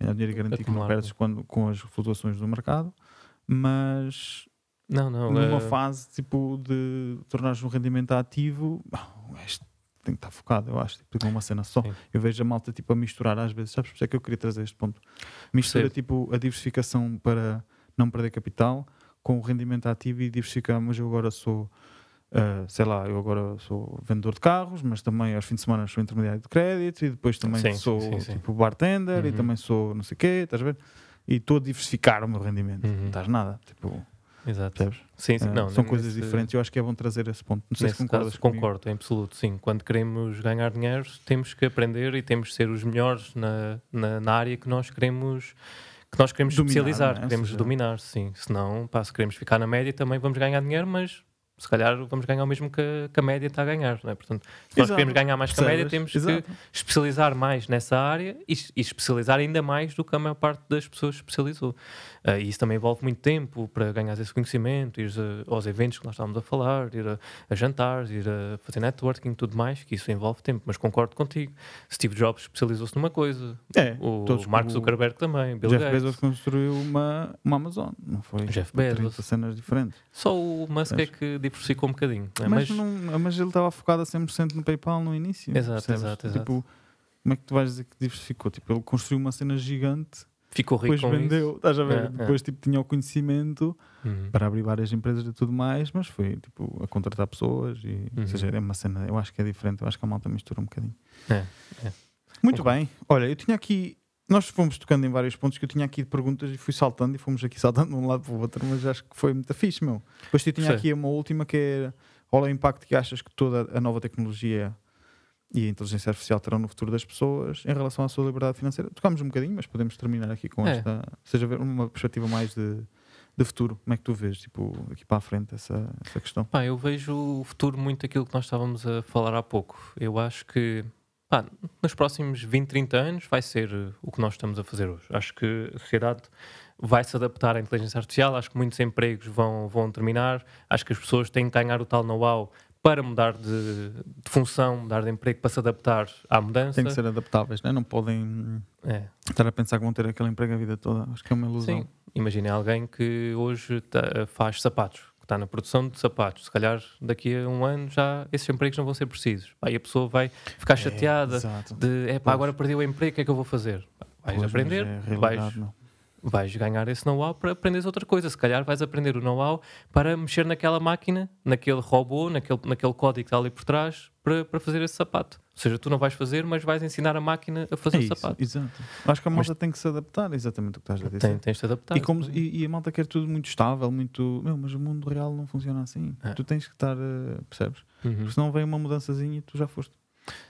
ganhar dinheiro e garantir que não perdes quando, com as flutuações do mercado, mas não, não, numa é... fase tipo de tornares um rendimento ativo, bom, (laughs) tem que estar focado, eu acho, tipo, tipo, uma cena só. Sim. Eu vejo a malta tipo a misturar às vezes, sabes? Por isso é que eu queria trazer este ponto. Mistura Sim. tipo a diversificação para não perder capital com o rendimento ativo e diversificar, mas eu agora sou Uh, sei lá, eu agora sou vendedor de carros, mas também aos fins de semana sou intermediário de crédito e depois também sim, sou sim, sim, tipo bartender uhum. e também sou não sei o quê, estás a ver? E estou a diversificar o meu rendimento, uhum. não estás nada, tipo. Exato. Sabes? Sim, sim. Uh, não, são coisas nesse... diferentes. Eu acho que é bom trazer esse ponto. Não sei nesse se concordas. Caso, concordo, em absoluto. Sim, quando queremos ganhar dinheiro, temos que aprender e temos que ser os melhores na, na, na área que nós queremos que nós queremos dominar, especializar, é? queremos dominar, sim. Senão, pá, se queremos ficar na média também vamos ganhar dinheiro, mas se calhar vamos ganhar o mesmo que, que a média está a ganhar. Não é? Portanto, se nós queremos ganhar mais que a média, temos Exato. que especializar mais nessa área e, e, especializar ainda mais do que a maior parte das pessoas especializou. Uh, e isso também envolve muito tempo para ganhar esse conhecimento, ir aos eventos que nós estávamos a falar, ir a, a jantares, ir a fazer networking tudo mais, que isso envolve tempo. Mas concordo contigo. Steve Jobs especializou-se numa coisa. É, o Mark Zuckerberg o também. Bill Jeff Gates. Bezos construiu uma, uma Amazon, não foi? Jeff Bezos. cenas diferentes. Só o Musk é que diversificou um bocadinho. É? Mas, mas, não, mas ele estava focado a 100% no PayPal no início. Exato, percebes? exato, exato. Tipo, como é que tu vais dizer que diversificou? Tipo, ele construiu uma cena gigante. Ficou rico depois vendeu, isso. estás a ver? É, é. depois é. Tipo, tinha o conhecimento uhum. para abrir várias empresas e tudo mais, mas foi tipo a contratar pessoas e uhum. ou seja, é uma cena, eu acho que é diferente, eu acho que a malta mistura um bocadinho. É, é. Muito bem, olha, eu tinha aqui nós fomos tocando em vários pontos que eu tinha aqui de perguntas e fui saltando e fomos aqui (laughs) saltando de um lado para o outro, mas acho que foi muito fixe, meu. Depois eu tinha Sim. aqui uma última que é qual é o impacto que achas que toda a nova tecnologia e a inteligência artificial terão no futuro das pessoas em relação à sua liberdade financeira? Tocámos um bocadinho, mas podemos terminar aqui com é. esta, ou seja, ver uma perspectiva mais de, de futuro. Como é que tu vês, tipo, aqui para a frente essa, essa questão? Pá, eu vejo o futuro muito aquilo que nós estávamos a falar há pouco. Eu acho que pá, nos próximos 20, 30 anos vai ser eh, o que nós estamos a fazer hoje. Acho que a sociedade vai se adaptar à inteligência artificial, acho que muitos empregos vão, vão terminar, acho que as pessoas têm que ganhar o tal know-how para mudar de, de, função, mudar de emprego, para se adaptar à mudança. Tem que ser adaptáveis, né? não podem é. estar a pensar que vão ter aquele emprego a vida toda. Acho que é uma ilusão. Sim, imagina alguém que hoje faz sapatos está na produção de sapatos, se calhar daqui a um ano já esses empregos não vão ser precisos. aí a pessoa vai ficar é, chateada é, de é, pá, agora perdi o emprego, o que é que eu vou fazer? Vais pois, aprender, é vais, vais ganhar esse know-how para aprenderes outra coisa. Se calhar vais aprender o know-how para mexer naquela máquina, naquele robô, naquele, naquele código que está ali por trás, para, para fazer esse sapato. Ou seja, tu não vais fazer, mas vais ensinar a máquina a fazer é o sapato. Exato. Acho que a malta mas, tem que se adaptar, exatamente o que estás a dizer. Tem, tens de adaptar. E, como, e, e, a malta quer tudo muito estável, muito. Meu, mas o mundo real não funciona assim. É. Tu tens que estar. Eh, percebes? Uhum. Porque senão vem uma mudançazinha e tu já foste.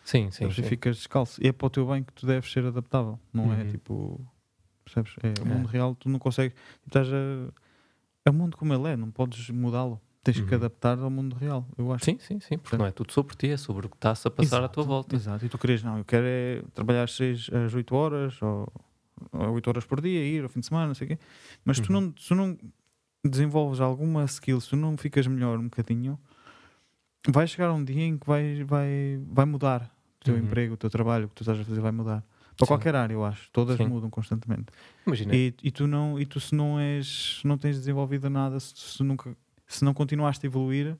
Sim, sim. Então, sim. ficas descalço. E é para o teu bem que tu deves ser adaptável, não é? uhum. é tipo Percebes? É, o é. mundo real tu não consegues. Tipo, estás a, é o mundo como ele é, não podes mudá-lo. Tens uhum. que adaptar ao mundo real, eu acho. Sim, sim, sim, porque é. não é tudo sobre ti, é sobre o que está-se a passar exato, à tua volta. Exato, e tu queres, não, eu quero é trabalhar às às 8 horas ou, 8 horas por dia, ir ao fim de semana, não sei o quê. Mas uhum. tu, não, tu não desenvolves alguma skill, se tu não ficas melhor um bocadinho, vai chegar um dia em que vai, vai, vai mudar o teu uhum. emprego, o teu trabalho, o que tu estás a fazer vai mudar. Para qualquer área, eu acho. Todas Sim. mudam constantemente. Imagina. E, e, tu, não, e tu se não és, não tens desenvolvido nada, se, se nunca, se não continuaste a evoluir,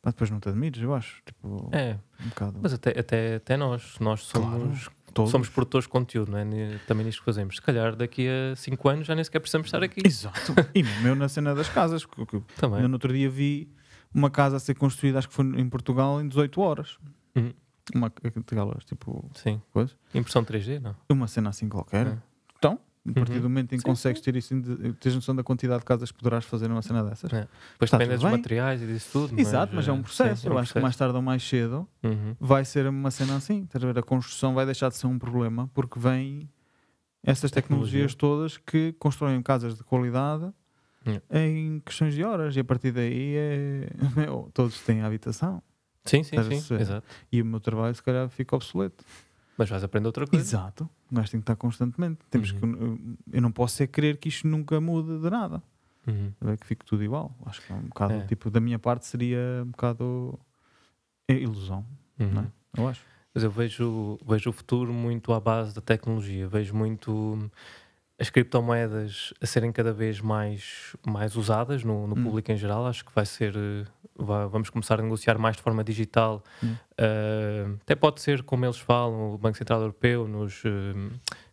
pá, depois não te admires, eu acho. Tipo, é. Um bocado. Mas até, até, até nós, nós somos. Claro. Todos. Somos produtores de conteúdo, não é? Também nisto que fazemos. Se calhar daqui a 5 anos já nem sequer precisamos estar aqui. Exato. e no meu na cena das casas. Que, que Também. Eu no outro dia vi uma casa a ser construída, acho que foi em Portugal, em 18 horas. Uhum. Uma aquelas tipo. Sim. Coisa. Impressão 3D, não? Uma cena assim qualquer. É. Então, a uhum. partir uhum. do momento em que consegues ter isso, tens noção da quantidade de casas que poderás fazer numa cena dessas. É. depende dos materiais e disso tudo. Exato, mas, mas é um é. processo. Sim, é um Eu processo. acho que mais tarde ou mais cedo uhum. vai ser uma cena assim. A construção vai deixar de ser um problema porque vêm essas tecnologias todas que constroem casas de qualidade yeah. em questões de horas e a partir daí é... (laughs) todos têm habitação. Sim, sim, sim. Exato. E o meu trabalho, se calhar, fica obsoleto. Mas vais aprender outra coisa. Exato. mas gajo tem que estar constantemente. Temos uhum. que, eu não posso é crer que isto nunca mude de nada. Uhum. É que fique tudo igual. Acho que é um bocado, é. tipo, da minha parte seria um bocado é ilusão, uhum. não é? Eu acho. Mas eu vejo, vejo o futuro muito à base da tecnologia. Vejo muito as criptomoedas a serem cada vez mais, mais usadas no, no hum. público em geral. Acho que vai ser. Eh, vamos começar a negociar mais de forma digital. Hum. Uh, até pode ser, como eles falam, o Banco Central Europeu nos. Uh,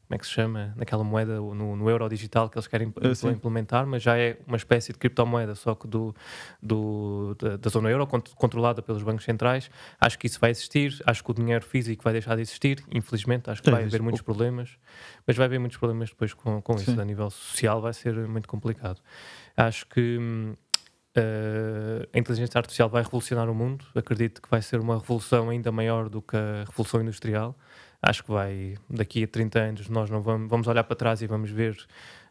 como é que se chama, naquela moeda, no, no euro digital que eles querem ah, implementar, mas já é uma espécie de criptomoeda, só que do, do da, da, zona euro, controlada pelos bancos centrais. Acho que isso vai existir, acho que o dinheiro físico vai deixar de existir, infelizmente, acho que é, vai haver muitos problemas, mas vai haver muitos problemas depois com, com isso, a nível social vai ser muito complicado. Acho que. Uh, a inteligência artificial vai revolucionar o mundo. Acredito que vai ser uma revolução ainda maior do que a revolução industrial acho que vai, daqui a 30 anos, nós não vamos, vamos olhar para trás e vamos ver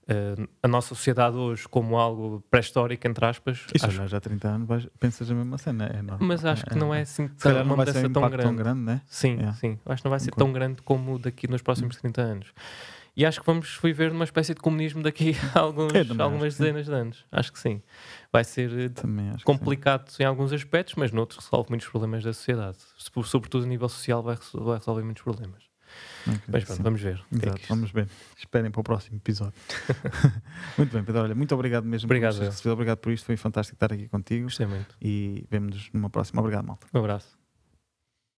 uh, a nossa sociedade hoje como algo pré-histórico, entre aspas. Isso acho... já há 30 anos vais, pensas a mesma cena, é normal. Mas acho que não é assim tão, não uma mudança tão grande. Tão grande né? Sim, é. sim. Acho que não vai ser tão grande como daqui nos próximos 30 anos. E acho que vamos viver numa espécie de comunismo daqui (laughs) a alguns, algumas dezenas sim. de anos. Acho que sim. Vai ser eh, complicado em alguns aspectos, mas noutros resolve muitos problemas da sociedade. Sobretudo a nível social, vai, resolver muitos problemas. mas pronto, vamos ver. É Exato, é isto... vamos ver. Esperem para o próximo episódio. (laughs) muito bem, Pedro. Olha, muito obrigado mesmo obrigado, por Obrigado por isto. Foi fantástico estar aqui contigo. Gostei muito. E vemos-nos numa próxima. Obrigado, malta. Um abraço.